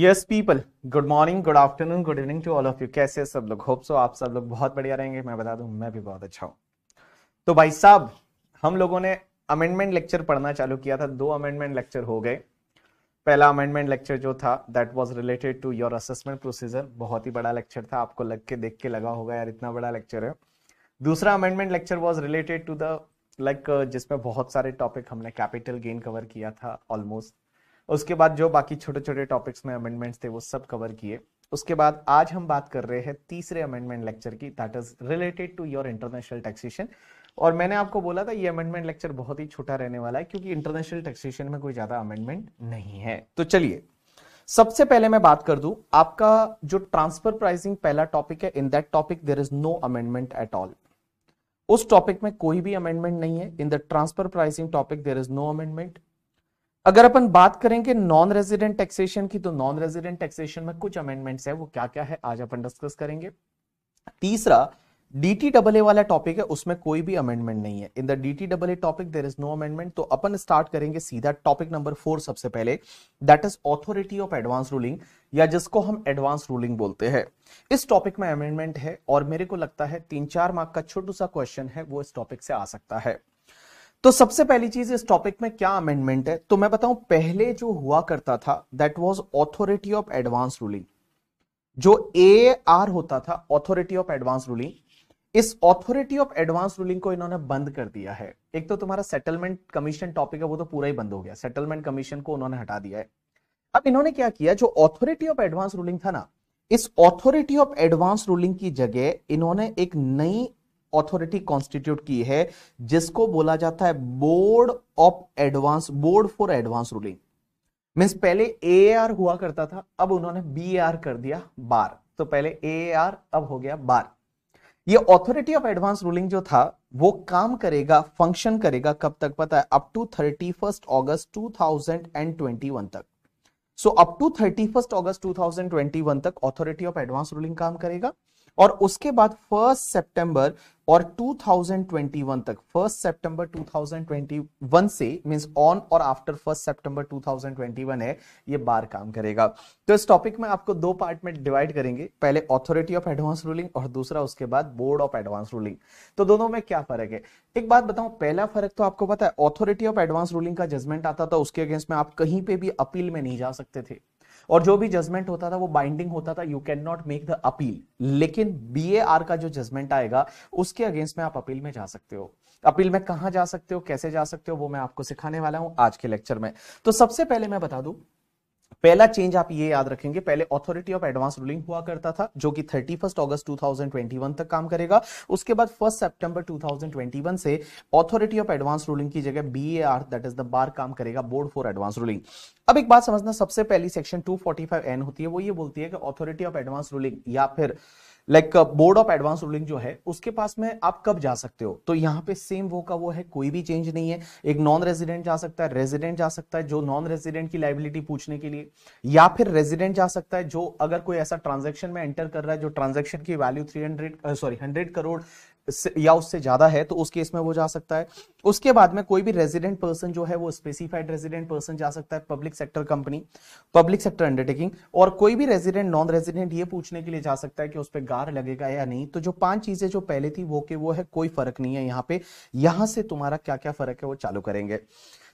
Yes people good morning good afternoon good evening to all of you कैसे सब लोग hope so आप सब लोग बहुत बढ़िया रहेंगे मैं बता दूं मैं भी बहुत अच्छा हूँ तो भाई साहब हम लोगों ने अमेंडमेंट लेक्चर पढ़ना चालू किया था दो अमेंडमेंट लेक्चर हो गए पहला अमेंडमेंट लेक्चर जो था that was related to your assessment procedure बहुत ही बड़ा लेक्चर था आपको लग के देख के लगा होगा यार इतना बड़ा लेक्चर है दूसरा amendment lecture was related to the like जिसमें बहुत सारे टॉपिक हमने कैपिटल गेन कवर किया था ऑलमोस्ट उसके बाद जो बाकी छोटे छोटे टॉपिक्स में अमेंडमेंट्स थे वो सब कवर किए उसके बाद आज हम बात कर रहे हैं तीसरे अमेंडमेंट लेक्चर की that is related to your international taxation और मैंने आपको बोला था ये अमेंडमेंट लेक्चर बहुत ही छोटा रहने वाला है क्योंकि इंटरनेशनल टैक्सेशन में कोई ज्यादा अमेंडमेंट नहीं है तो चलिए सबसे पहले मैं बात कर दूं आपका जो ट्रांसफर प्राइसिंग पहला टॉपिक है in that topic there is no amendment at all उस टॉपिक में कोई भी अमेंडमेंट नहीं है in the transfer pricing topic there is no amendment अगर अपन बात करेंगे नॉन रेजिडेंट टैक्सेशन की तो नॉन रेजिडेंट टैक्सेशन में कुछ अमेंडमेंट्स है वो क्या क्या है आज अपन डिस्कस करेंगे तीसरा डीटी डबल ए वाला टॉपिक है उसमें कोई भी अमेंडमेंट नहीं है in the DT double A topic there is no amendment तो अपन स्टार्ट करेंगे सीधा टॉपिक नंबर फोर सबसे पहले that is authority of advance ruling या जिसको हम एडवांस रूलिंग बोलते हैं इस टॉपिक में अमेंडमेंट है और मेरे को लगता है तीन चार मार्क का छोटू सा क्वेश्चन है वो इस टॉपिक से आ सकता है तो सबसे पहली चीज इस टॉपिक में क्या अमेंडमेंट है तो मैं बताऊं पहले जो हुआ करता था that was authority of advance ruling जो ए आर होता था ऑथोरिटी ऑफ एडवांस रूलिंग इस ऑथोरिटी ऑफ एडवांस रूलिंग को इन्होंने बंद कर दिया है एक तो तुम्हारा सेटलमेंट कमीशन टॉपिक है वो तो पूरा ही बंद हो गया सेटलमेंट कमीशन को उन्होंने हटा दिया है अब इन्होंने क्या किया जो ऑथोरिटी ऑफ एडवांस रूलिंग था ना इस ऑथोरिटी ऑफ एडवांस रूलिंग की जगह इन्होंने एक नई अथॉरिटी कॉन्स्टिट्यूट की है जिसको बोला जाता है board of advance board for advance ruling means पहले ए आर हुआ करता था अब उन्होंने बी आर कर दिया बार तो पहले ए आर अब हो गया बार ये अथॉरिटी ऑफ एडवांस रूलिंग जो था वो काम करेगा फंक्शन करेगा कब तक पता है up to thirty first August two thousand and twenty one तक so up to thirty first August two thousand twenty one तक अथॉरिटी ऑफ एडवांस रूलिंग काम करेगा और उसके बाद फर्स्ट सितंबर और 2021 तक फर्स्ट सितंबर 2021 से मींस ऑन और आफ्टर फर्स्ट सितंबर 2021 है ये बार काम करेगा तो इस टॉपिक में आपको दो पार्ट में डिवाइड करेंगे पहले अथॉरिटी ऑफ एडवांस रूलिंग और दूसरा उसके बाद बोर्ड ऑफ एडवांस रूलिंग तो दोनों में क्या फर्क है एक बात बताऊं पहला फर्क तो आपको पता है ऑथोरिटी ऑफ एडवांस रूलिंग का जजमेंट आता था उसके अगेंस्ट में आप कहीं पे भी अपील में नहीं जा सकते थे और जो भी जजमेंट होता था वो बाइंडिंग होता था you can not make the appeal लेकिन आर का जो जजमेंट आएगा उसके अगेंस्ट में आप अपील में जा सकते हो अपील में कहा जा सकते हो कैसे जा सकते हो वो मैं आपको सिखाने वाला हूं आज के लेक्चर में तो सबसे पहले मैं बता दू पहला चेंज आप ये याद रखेंगे पहले अथॉरिटी ऑफ एडवांस रूलिंग हुआ करता था जो कि थर्टी थाउजेंड ट्वेंटी वन तक काम करेगा उसके बाद थाउजेंड ट्वेंटी वन से अथॉरिटी ऑफ एडवांस रूलिंग की जगह B A R that is the BAR काम करेगा बोर्ड फॉर एडवांस रूलिंग अब एक बात समझना सबसे पहली सेक्शन फाइव एन होती है वो ये बोलती है कि अथॉरिटी ऑफ एडवांस रूलिंग या फिर like board of advance ruling जो है उसके पास में आप कब जा सकते हो तो यहाँ पे सेम वो का वो है कोई भी चेंज नहीं है एक नॉन रेजिडेंट जा सकता है रेजिडेंट जा सकता है जो नॉन रेजिडेंट की लाइबिलिटी पूछने के लिए या फिर रेजिडेंट जा सकता है जो अगर कोई ऐसा ट्रांजेक्शन में एंटर कर रहा है जो ट्रांजेक्शन की value three hundred sorry hundred crore या उससे ज्यादा है तो उस केस में वो जा सकता है उसके बाद में कोई भी रेजिडेंट पर्सन जो है वो स्पेसिफाइड रेजिडेंट पर्सन जा सकता है public sector company public sector undertaking और कोई भी रेजिडेंट नॉन रेजिडेंट ये पूछने के लिए जा सकता है कि उस पर गार लगेगा या नहीं तो जो पांच चीजें जो पहले थी वो के वो है कोई फर्क नहीं है यहाँ पे यहां से तुम्हारा क्या क्या फर्क है वो चालू करेंगे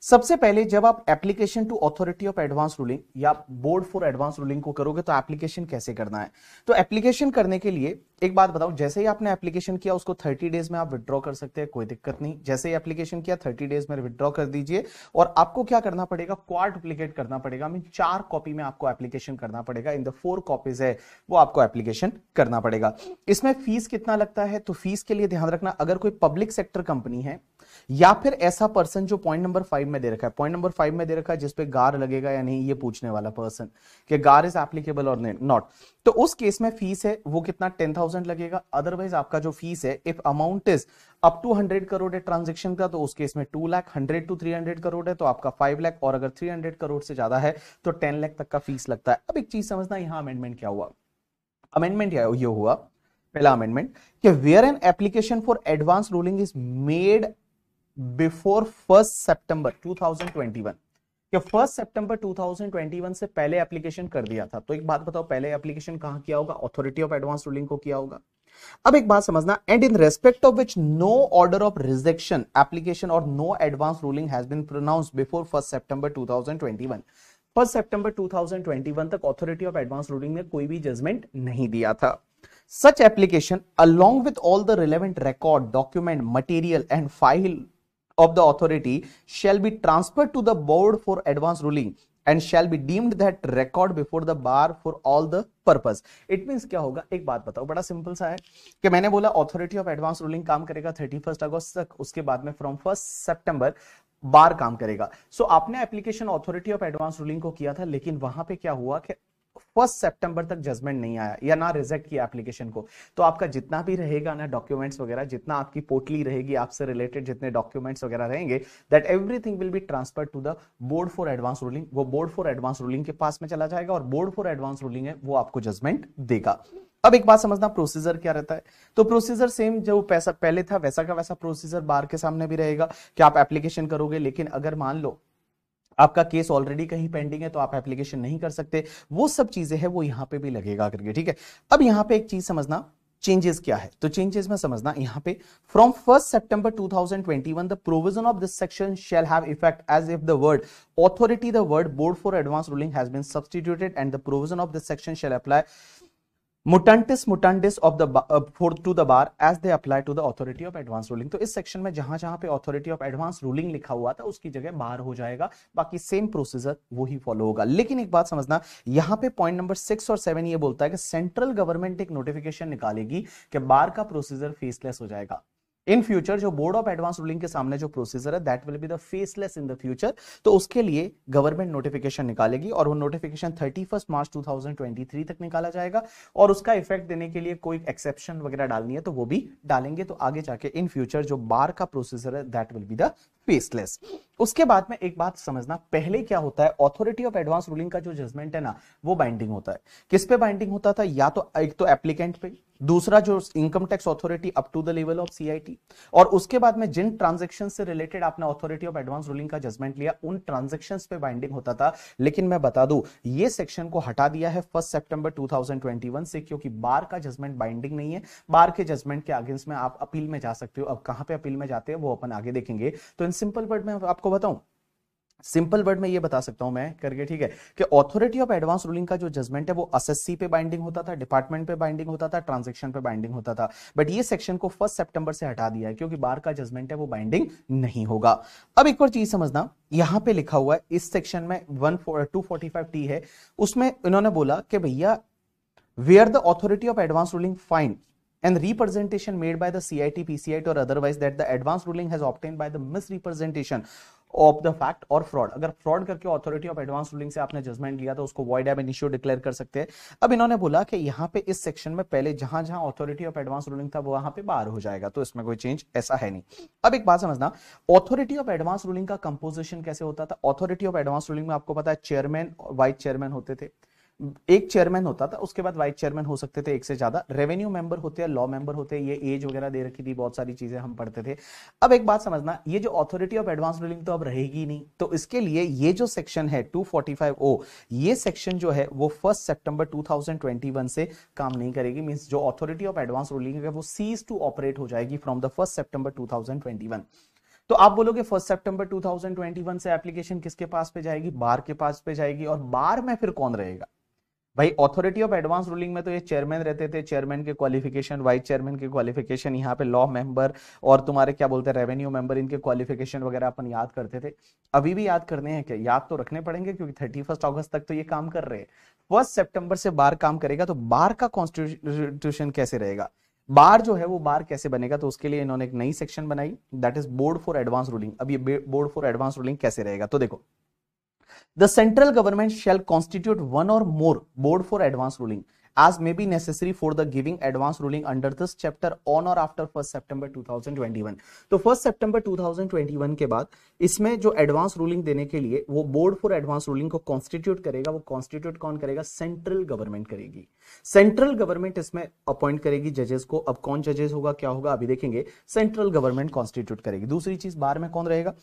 सबसे पहले जब आप application to authority of advance ruling या बोर्ड फॉर एडवांस रूलिंग को करोगे तो एप्लीकेशन कैसे करना है तो एप्लीकेशन करने के लिए एक बात बताओ जैसे ही आपने एप्लीकेशन किया उसको 30 डेज में आप विड्रॉ कर सकते हैं कोई दिक्कत नहीं जैसे ही एप्लीकेशन किया 30 डेज में विद्रॉ कर दीजिए और आपको क्या करना पड़ेगा क्वार डुप्लीकेट करना पड़ेगा मीन चार कॉपी में आपको एप्लीकेशन करना पड़ेगा इन द फोर कॉपीज है वो आपको एप्लीकेशन करना पड़ेगा इसमें फीस कितना लगता है तो फीस के लिए ध्यान रखना अगर कोई पब्लिक सेक्टर कंपनी है या फिर ऐसा पर्सन जो पॉइंट नंबर फाइव में दे रखा है पॉइंट नंबर फाइव में दे रखा है जिसपे गार लगेगा या नहीं ये पूछने वाला पर्सन कि गार इज एप्लीकेबल और नॉट तो उस केस में फीस है वो कितना टेन थाउजेंड लगेगा अदरवाइज आपका जो फीस है if amount is up to hundred crore है ट्रांजेक्शन का तो उस केस में two lakh hundred to three hundred crore है तो आपका फाइव लाख और अगर थ्री हंड्रेड करोड़ से ज्यादा है तो टेन लाख तक का फीस लगता है अब एक चीज समझना यहां अमेंडमेंट क्या हुआ अमेंडमेंट क्या ये हुआ पहला अमेंडमेंट कि where an application for advance ruling is made before first September 2021 कि फर्स्ट सेप्टेंबर 2021 से पहले एप्लीकेशन कर दिया था तो एक बात बताओ पहले एप्लीकेशन कहां किया होगा अथॉरिटी ऑफ एडवांस रूलिंग को किया होगा अब एक बात समझना and in respect of which no order of rejection application और no advance ruling has been pronounce before first September 2021 first September 2021 तक अथॉरिटी ऑफ एडवांस रूलिंग ने कोई भी जजमेंट नहीं दिया था such application along with all the relevant record document material and file of the authority shall be transferred to the board for advance ruling and shall be deemed that record before the bar for all the purpose it means kya hoga एक बात बताओ बड़ा simple सा है कि मैंने बोला authority of advance ruling काम करेगा थर्टी फर्स्ट अगस्त तक उसके बाद में फ्रॉम फर्स्ट बार काम करेगा सो so, आपने application authority of advance ruling को किया था लेकिन वहां पे क्या हुआ कि फर्स्ट सितंबर तक जजमेंट नहीं आया या ना रिजेक्ट किया एप्लीकेशन को तो आपका जितना भी रहेगा ना डॉक्यूमेंट्स वगैरह जितना आपकी पोटली रहेगी आपसे रिलेटेड जितने डॉक्यूमेंट्स वगैरह रहेंगे that everything will be transfer to the board for advance ruling वो बोर्ड फॉर एडवांस रूलिंग के पास में चला जाएगा और बोर्ड फॉर एडवांस रूलिंग है वो आपको जजमेंट देगा अब एक बात समझना प्रोसीजर क्या रहता है तो प्रोसीजर सेम जो पैसा पहले था वैसा का वैसा प्रोसीजर बार के सामने भी रहेगा कि आप एप्लीकेशन करोगे लेकिन अगर मान लो आपका केस ऑलरेडी कहीं पेंडिंग है तो आप एप्लीकेशन नहीं कर सकते वो सब चीजें हैं वो यहाँ पे भी लगेगा करके ठीक है अब यहाँ पे एक चीज समझना चेंजेस क्या है तो चेंजेस में समझना यहाँ पे from first twenty 2021 the provision of this section shall have effect as if the word authority the word board for advance ruling has been substituted and the provision of this section shall apply mutatis mutatis of the for to the BAR as they apply to the authority of advance ruling तो इस section में जहां जहां पे authority of advance ruling लिखा हुआ था उसकी जगह बार हो जाएगा बाकी सेम प्रोसीजर वो ही फॉलो होगा लेकिन एक बात समझना यहां पे पॉइंट नंबर सिक्स और सेवन ये बोलता है कि सेंट्रल गवर्नमेंट एक नोटिफिकेशन निकालेगी कि बार का प्रोसीजर फेसलेस हो जाएगा इन फ्यूचर जो बोर्ड ऑफ एडवांस रूलिंग के सामने जो प्रोसीजर है that will be the faceless in the future तो उसके लिए गवर्नमेंट नोटिफिकेशन निकालेगी और वो नोटिफिकेशन 31 मार्च 2023 तक निकाला जाएगा और उसका इफेक्ट देने के लिए कोई एक्सेप्शन वगैरह डालनी है तो वो भी डालेंगे तो आगे जाके इन फ्यूचर जो बार का प्रोसीजर है that will be the faceless उसके बाद में एक बात समझना पहले क्या होता है ऑथोरिटी ऑफ एडवांस रूलिंग का जो जजमेंट है ना वो बाइंडिंग होता है किस पे बाइंडिंग होता था या तो एक तो एप्लीकेंट पे दूसरा जो income tax authority up to the level of CIT और उसके बाद में जिन ट्रांजेक्शन से रिलेटेड आपने अथॉरिटी ऑफ एडवांस रूलिंग का जजमेंट लिया उन ट्रांजेक्शन पे बाइंडिंग होता था लेकिन मैं बता दू ये सेक्शन को हटा दिया है फर्स्ट सेप्टेंबर टू से क्योंकि बार का जजमेंट बाइंडिंग नहीं है बार के जजमेंट के अगेंस्ट में आप अपील में जा सकते हो अब कहां पे अपील में जाते हैं वो अपन आगे देखेंगे तो इन सिंपल वर्ड में आपको बताऊं सिंपल वर्ड में ये बता सकता हूं मैं करके ठीक है कि ऑथोरिटी ऑफ एडवांस रूलिंग का जो जजमेंट है वो एसएससी पे बाइंडिंग होता था डिपार्टमेंट पे बाइंडिंग होता था ट्रांजेक्शन पे बाइंडिंग होता था बट ये सेक्शन को फर्स्ट सितंबर से हटा दिया है क्योंकि बार का जजमेंट है वो बाइंडिंग नहीं होगा अब एक और चीज समझना यहां पे लिखा हुआ है इस सेक्शन में वन टू टी है उसमें इन्होंने बोला कि भैया where the authority of advance ruling find and representation made by the CIT, PCIT or otherwise that the advance ruling has obtained by the misrepresentation of the fact or fraud. अगर fraud करके authority of advance ruling से आपने judgment लिया तो उसको void ab initio declare कर सकते हैं अब इन्होंने बोला कि यहाँ पे इस section में पहले जहां जहां authority of advance ruling था वो वहां पे बाहर हो जाएगा तो इसमें कोई change ऐसा है नहीं अब एक बात समझना authority of advance ruling का composition कैसे होता था authority of advance ruling में आपको पता है chairman, vice chairman होते थे एक चेयरमैन होता था उसके बाद वाइस चेयरमैन हो सकते थे एक से ज्यादा रेवेन्यू मेंबर होते हैं लॉ मेंबर होते हैं ये एज वगैरह दे रखी थी बहुत सारी चीजें हम पढ़ते थे अब एक बात समझना ये जो अथॉरिटी ऑफ एडवांस रूलिंग तो अब रहेगी नहीं तो इसके लिए ये जो सेक्शन है टू ओ ये सेक्शन जो है वो फर्स्ट सेप्टेम्बर टू से काम नहीं करेगी मीन्स जो अथॉरिटी ऑफ एडवांस रूलिंग है वो सीज टू ऑपरेट हो जाएगी from the first September two तो आप बोलोगे फर्स्ट सितंबर 2021 से एप्लीकेशन किसके पास पे जाएगी बार के पास पे जाएगी और बार में फिर कौन रहेगा भाई अथॉरिटी ऑफ एडवांस रूलिंग में तो ये चेयरमैन रहते थे चेयरमैन के क्वालिफिकेशन वाइस चेयरमैन के क्वालिफिकेशन यहाँ पे लॉ मेंबर और तुम्हारे क्या बोलते हैं रेवेन्यू मेंबर इनके क्वालिफिकेशन वगैरह अपन याद करते थे अभी भी याद करने हैं क्या याद तो रखने पड़ेंगे क्योंकि थर्टी फर्स्ट अगस्त तक तो ये काम कर रहे हैं फर्स्ट सेप्टेम्बर से बार काम करेगा तो बार का कॉन्स्टिट्यूशन कैसे रहेगा बार जो है वो बार कैसे बनेगा तो उसके लिए इन्होंने एक नई सेक्शन बनाई that is board for advance ruling अब ये बोर्ड फॉर एडवांस रूलिंग कैसे रहेगा तो देखो शेल कॉन्स्टिट्यूट वन और more board for advance ruling as may be necessary for the giving advance ruling under this chapter on और after first or two thousand twenty one two thousand twenty one के बाद इसमें जो advance ruling देने के लिए वो board for advance ruling को कॉन्स्टिट्यूट करेगा वो कॉन्स्टिट्यूट कौन करेगा सेंट्रल गवर्नमेंट करेगी सेंट्रल गवर्नमेंट इसमें अपॉइंट करेगी जजेस को अब कौन जजेस होगा क्या होगा अभी देखेंगे सेंट्रल गवर्नमेंट कॉन्स्टिट्यूट करेगी दूसरी चीज बार में कौन रहेगा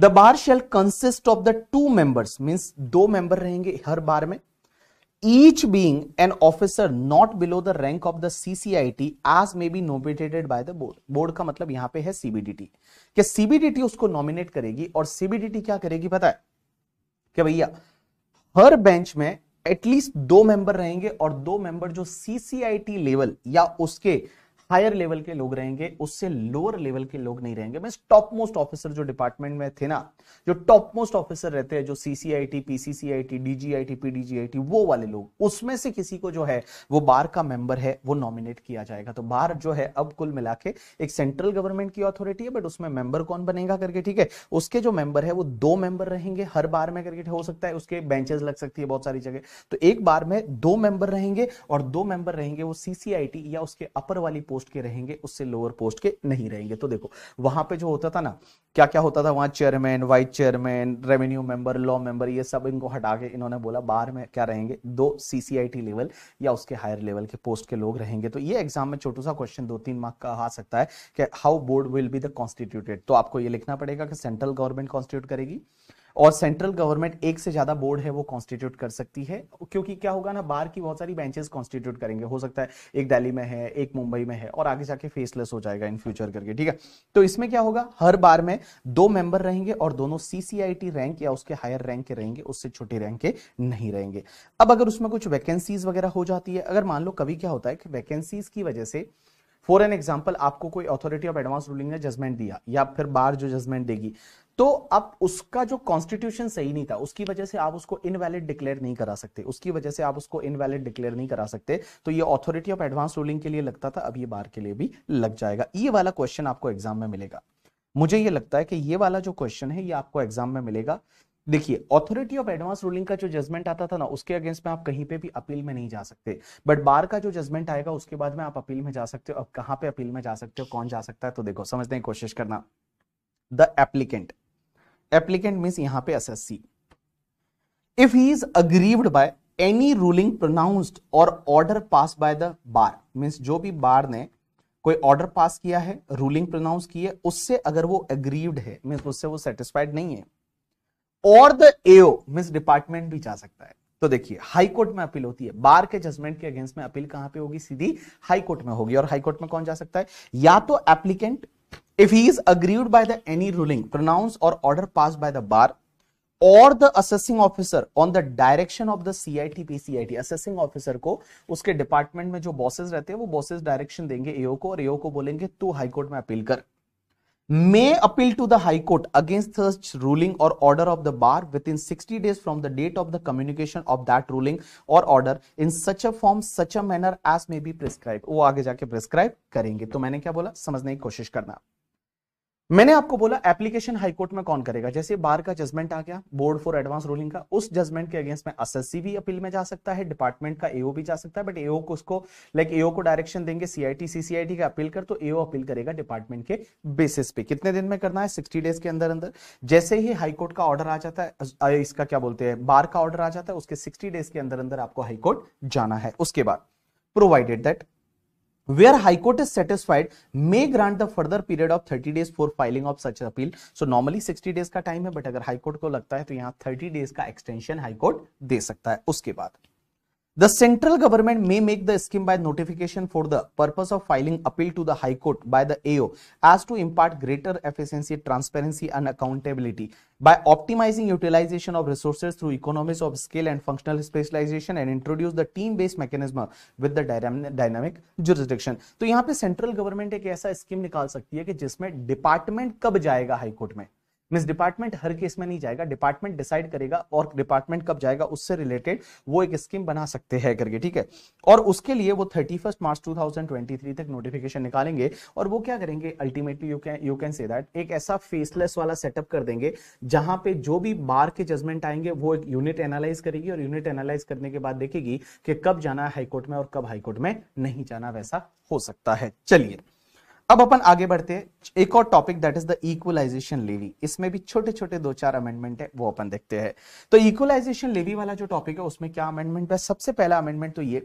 the bar shall consist of the two members means दो मेंबर रहेंगे हर बार में each being an officer not below the rank of the CCIT as may be nominated by the board. Board का मतलब यहां पे है क्या कि CBDT उसको नॉमिनेट करेगी और सीबीडीटी क्या करेगी पता है कि भैया हर बेंच में एटलीस्ट दो मेंबर रहेंगे और दो मेंबर जो सीसीआईटी लेवल या उसके हायर लेवल के लोग रहेंगे उससे लोअर लेवल के लोग नहीं रहेंगे मीन टॉप मोस्ट ऑफिसर जो डिपार्टमेंट में थे ना जो टॉप मोस्ट ऑफिसर रहते हैं जो सीसीआईटी पीसीसीआईटी डीजीआईटी पीडीजीआईटी वो वाले लोग उसमें से किसी को जो है वो बार का मेंबर है वो नॉमिनेट किया जाएगा तो बार जो है अब कुल मिला के एक सेंट्रल गवर्नमेंट की अथॉरिटी है बट उसमें मेंबर कौन बनेगा करके ठीक है उसके जो मेंबर है वो दो मेंबर रहेंगे हर बार में करके हो सकता है उसके बेंचेस लग सकती है बहुत सारी जगह तो एक बार में दो मेंबर रहेंगे और दो मेंबर रहेंगे वो सीसीआईटी या उसके अपर वाली पोस्ट पोस्ट के रहेंगे उससे लोअर पोस्ट के नहीं रहेंगे तो देखो वहां पे जो होता था ना क्या क्या होता था वहां chairman vice chairman revenue member law member ये सब इनको हटा के इन्होंने बोला बार में क्या रहेंगे दो सीसीआईटी लेवल या उसके हायर लेवल के पोस्ट के लोग रहेंगे तो ये एग्जाम में छोटू सा क्वेश्चन दो तीन मार्क का आ सकता है कि how board will be the constituted तो आपको ये लिखना पड़ेगा कि सेंट्रल गवर्नमेंट कॉन्स्टिट्यूट करेगी और सेंट्रल गवर्नमेंट एक से ज्यादा बोर्ड है वो कॉन्स्टिट्यूट कर सकती है क्योंकि क्या होगा ना बार की बहुत सारी बेंचेस कॉन्स्टिट्यूट करेंगे हो सकता है एक दिल्ली में है एक मुंबई में है और आगे जाके फेसलेस हो जाएगा इन फ्यूचर करके ठीक है तो इसमें क्या होगा हर बार में दो मेंबर रहेंगे और दोनों सीसीआईटी रैंक या उसके हायर रैंक के रहेंगे उससे छोटे रैंक के नहीं रहेंगे अब अगर उसमें कुछ वैकेंसीज वगैरह हो जाती है अगर मान लो कभी क्या होता है कि वैकेंसीज की वजह से फॉर एन एग्जाम्पल आपको कोई अथॉरिटी ऑफ एडवांस रूलिंग ने जजमेंट दिया या फिर बार जो जजमेंट देगी तो अब उसका जो कॉन्स्टिट्यूशन सही नहीं था उसकी वजह से आप उसको इनवैलिड डिक्लेयर नहीं करा सकते उसकी वजह से आप उसको इनवैलिड डिक्लेयर नहीं करा सकते तो ये अथॉरिटी ऑफ एडवांस रूलिंग के लिए लगता था अब ये बार के लिए भी लग जाएगा ये वाला क्वेश्चन आपको एग्जाम में मिलेगा मुझे ये लगता है कि ये वाला जो क्वेश्चन है ये आपको एग्जाम में मिलेगा देखिए अथॉरिटी ऑफ एडवांस रूलिंग का जो जजमेंट आता था ना उसके अगेंस्ट में आप कहीं पे भी अपील में नहीं जा सकते बट बार का जो जजमेंट आएगा उसके बाद में आप अपील में जा सकते हो अब कहां पे अपील में जा सकते हो कौन जा सकता है तो देखो समझने की कोशिश करना द एप्लीकेंट एप्लीकेंट मीन यहां पे see if he is aggrieved by any ruling pronounced or order passed by the bar means जो भी बार ने कोई ऑर्डर पास किया है रूलिंग प्रोनाउंस की है उससे अगर वो अग्रीव्ड है मीन्स उससे वो सेटिस्फाइड नहीं है और द एओ मीन्स डिपार्टमेंट भी जा सकता है तो देखिए हाई कोर्ट में अपील होती है बार के जजमेंट के अगेंस्ट में अपील कहां पे होगी सीधी हाई कोर्ट में होगी और हाई कोर्ट में कौन जा सकता है या तो applicant if he is aggrieved by the any ruling pronounce or order passed by the bar or the assessing officer on the direction of the CIT PCIT assessing officer को उसके department में जो बॉसेस रहते हैं वो bosses direction देंगे एओ को और एओ को बोलेंगे तू हाईकोर्ट में अपील कर may appeal to the high court against such ruling or order of the bar within sixty days from the date of the communication of that ruling or order in such a form such a manner as may be prescribe वो आगे जाके prescribe करेंगे तो मैंने क्या बोला समझने की कोशिश करना मैंने आपको बोला एप्लीकेशन हाईकोर्ट में कौन करेगा जैसे बार का जजमेंट आ गया बोर्ड फॉर एडवांस रूलिंग का उस जजमेंट के अगेंस्ट में एसएससी भी अपील में जा सकता है डिपार्टमेंट का एओ भी जा सकता है बट एओ को उसको लाइक एओ को डायरेक्शन देंगे सीआईटी सीसीआईटी का अपील कर तो एओ अपील करेगा डिपार्टमेंट के बेसिस पे कितने दिन में करना है सिक्सटी डेज के अंदर अंदर जैसे ही हाईकोर्ट का ऑर्डर आ जाता है इसका क्या बोलते हैं बार का ऑर्डर आ जाता है उसके सिक्सटी डेज के अंदर अंदर आपको हाईकोर्ट जाना है उसके बाद provided that where high court is satisfied may grant the further period of 30 days for filing of such appeal so normally 60 days ka time hai but agar high court ko lagta hai to yahan 30 days ka extension high court de sakta hai uske baad The central government may make the scheme by notification for the purpose of filing appeal to the High Court by the AO as to impart greater efficiency, transparency and accountability by optimizing utilization of resources through economies of scale and functional specialization and introduce the team-based mechanism with the dynamic jurisdiction. तो यहाँ पे central government एक ऐसा scheme निकाल सकती है कि जिसमें डिपार्टमेंट कब जाएगा हाईकोर्ट में मिस डिपार्टमेंट हर केस में नहीं जाएगा डिपार्टमेंट डिसाइड करेगा और डिपार्टमेंट कब जाएगा उससे रिलेटेड वो एक स्कीम बना सकते हैं करके ठीक है और उसके लिए वो thirty first March two thousand twenty three तक नोटिफिकेशन निकालेंगे और वो क्या करेंगे ultimately you can you can say that एक ऐसा फेसलेस वाला सेटअप कर देंगे जहां पे जो भी बार के जजमेंट आएंगे वो एक यूनिट एनालाइज करेगी और यूनिट एनालाइज करने के बाद देखेगी कि कब जाना है हाईकोर्ट में और कब हाईकोर्ट में नहीं जाना वैसा हो सकता है चलिए अब अपन आगे बढ़ते हैं एक और topic that is the equalisation levy इसमें भी छोटे छोटे दो चार अमेंडमेंट है वो अपन देखते हैं तो इक्वलाइजेशन लेवी वाला जो टॉपिक है उसमें क्या अमेंडमेंट है सबसे पहला अमेंडमेंट तो ये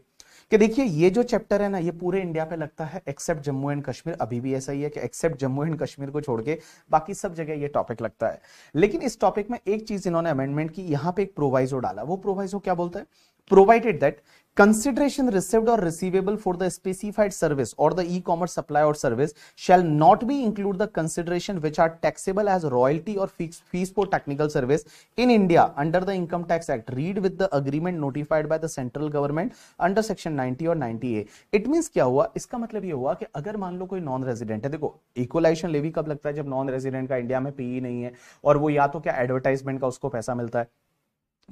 कि देखिए ये जो चैप्टर है ना ये पूरे इंडिया पे लगता है एक्सेप्ट जम्मू एंड कश्मीर अभी भी ऐसा ही है कि एक्सेप्ट जम्मू एंड कश्मीर को छोड़ के बाकी सब जगह ये टॉपिक लगता है लेकिन इस टॉपिक में एक चीज इन्होंने अमेंडमेंट की यहाँ पे एक प्रोवाइजो डाला वो प्रोवाइजो क्या बोलता है provided that consideration received or receivable for the specified service or the e-commerce supply or service shall not be include the consideration which are taxable as royalty or fees for technical service in india under the income tax act read with the agreement notified by the central government under section 90 or 90a it means kya hua iska matlab ye hua ki agar मान lo koi non resident hai dekho equalization levy kab lagta hai jab non resident ka india mein pe nahi hai aur wo ya to kya advertisement ka usko paisa milta hai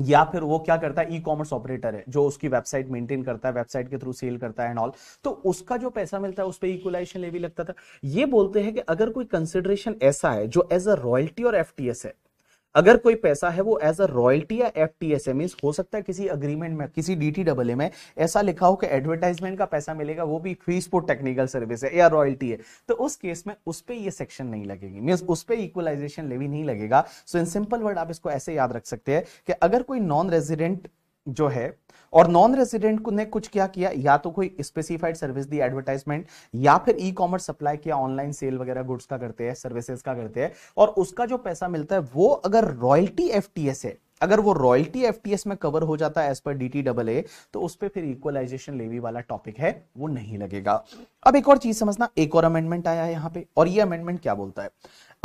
या फिर वो क्या करता है ई commerce operator है जो उसकी website maintain करता है वेबसाइट के थ्रू सेल करता है एंड ऑल तो उसका जो पैसा मिलता है उस पर इक्वलाइजेशन लेवी लगता था ये बोलते हैं कि अगर कोई कंसिडरेशन ऐसा है जो as a royalty or FTS है अगर कोई पैसा है वो एज अ रॉयल्टी या एफ टी एस एम हो सकता है किसी अग्रीमेंट में किसी डी टी डबल ए में ऐसा लिखा हो कि एडवर्टाइजमेंट का पैसा मिलेगा वो भी फीस फॉर टेक्निकल सर्विस है या रॉयल्टी है तो उस केस में उस पर ये सेक्शन नहीं लगेगी मीन उस पर इक्वलाइजेशन लेवी नहीं लगेगा सो इन सिंपल वर्ड आप इसको ऐसे याद रख सकते हैं कि अगर कोई नॉन रेजिडेंट जो है और नॉन रेजिडेंट ने कुछ क्या किया या तो कोई स्पेसिफाइड सर्विस दी एडवर्टाइजमेंट या फिर ई कॉमर्स सप्लाई किया ऑनलाइन सेल वगैरह गुड्स का करते हैं सर्विसेज का करते हैं और उसका जो पैसा मिलता है वो अगर रॉयल्टी एफ है अगर वो रॉयल्टी एफ में कवर हो जाता है एज पर डी टी डबल ए तो उस पर फिर इक्वलाइजेशन लेवी वाला टॉपिक है वो नहीं लगेगा अब एक और चीज समझना एक और अमेंडमेंट आया है यहाँ पे और ये अमेंडमेंट क्या बोलता है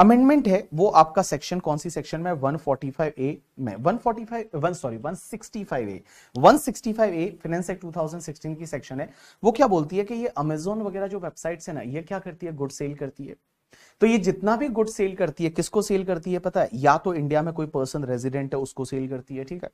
अमेंडमेंट है वो आपका सेक्शन कौन सी सेक्शन में 145 ए में 145 one sorry 165 A 165 A finance act 2016 की सेक्शन है वो क्या बोलती है कि ये अमेजोन वगैरह जो वेबसाइट्स है ना ये क्या करती है गुड सेल करती है तो ये जितना भी गुड सेल करती है किसको सेल करती है पता है या तो इंडिया में कोई पर्सन रेजिडेंट है उसको सेल करती है ठीक है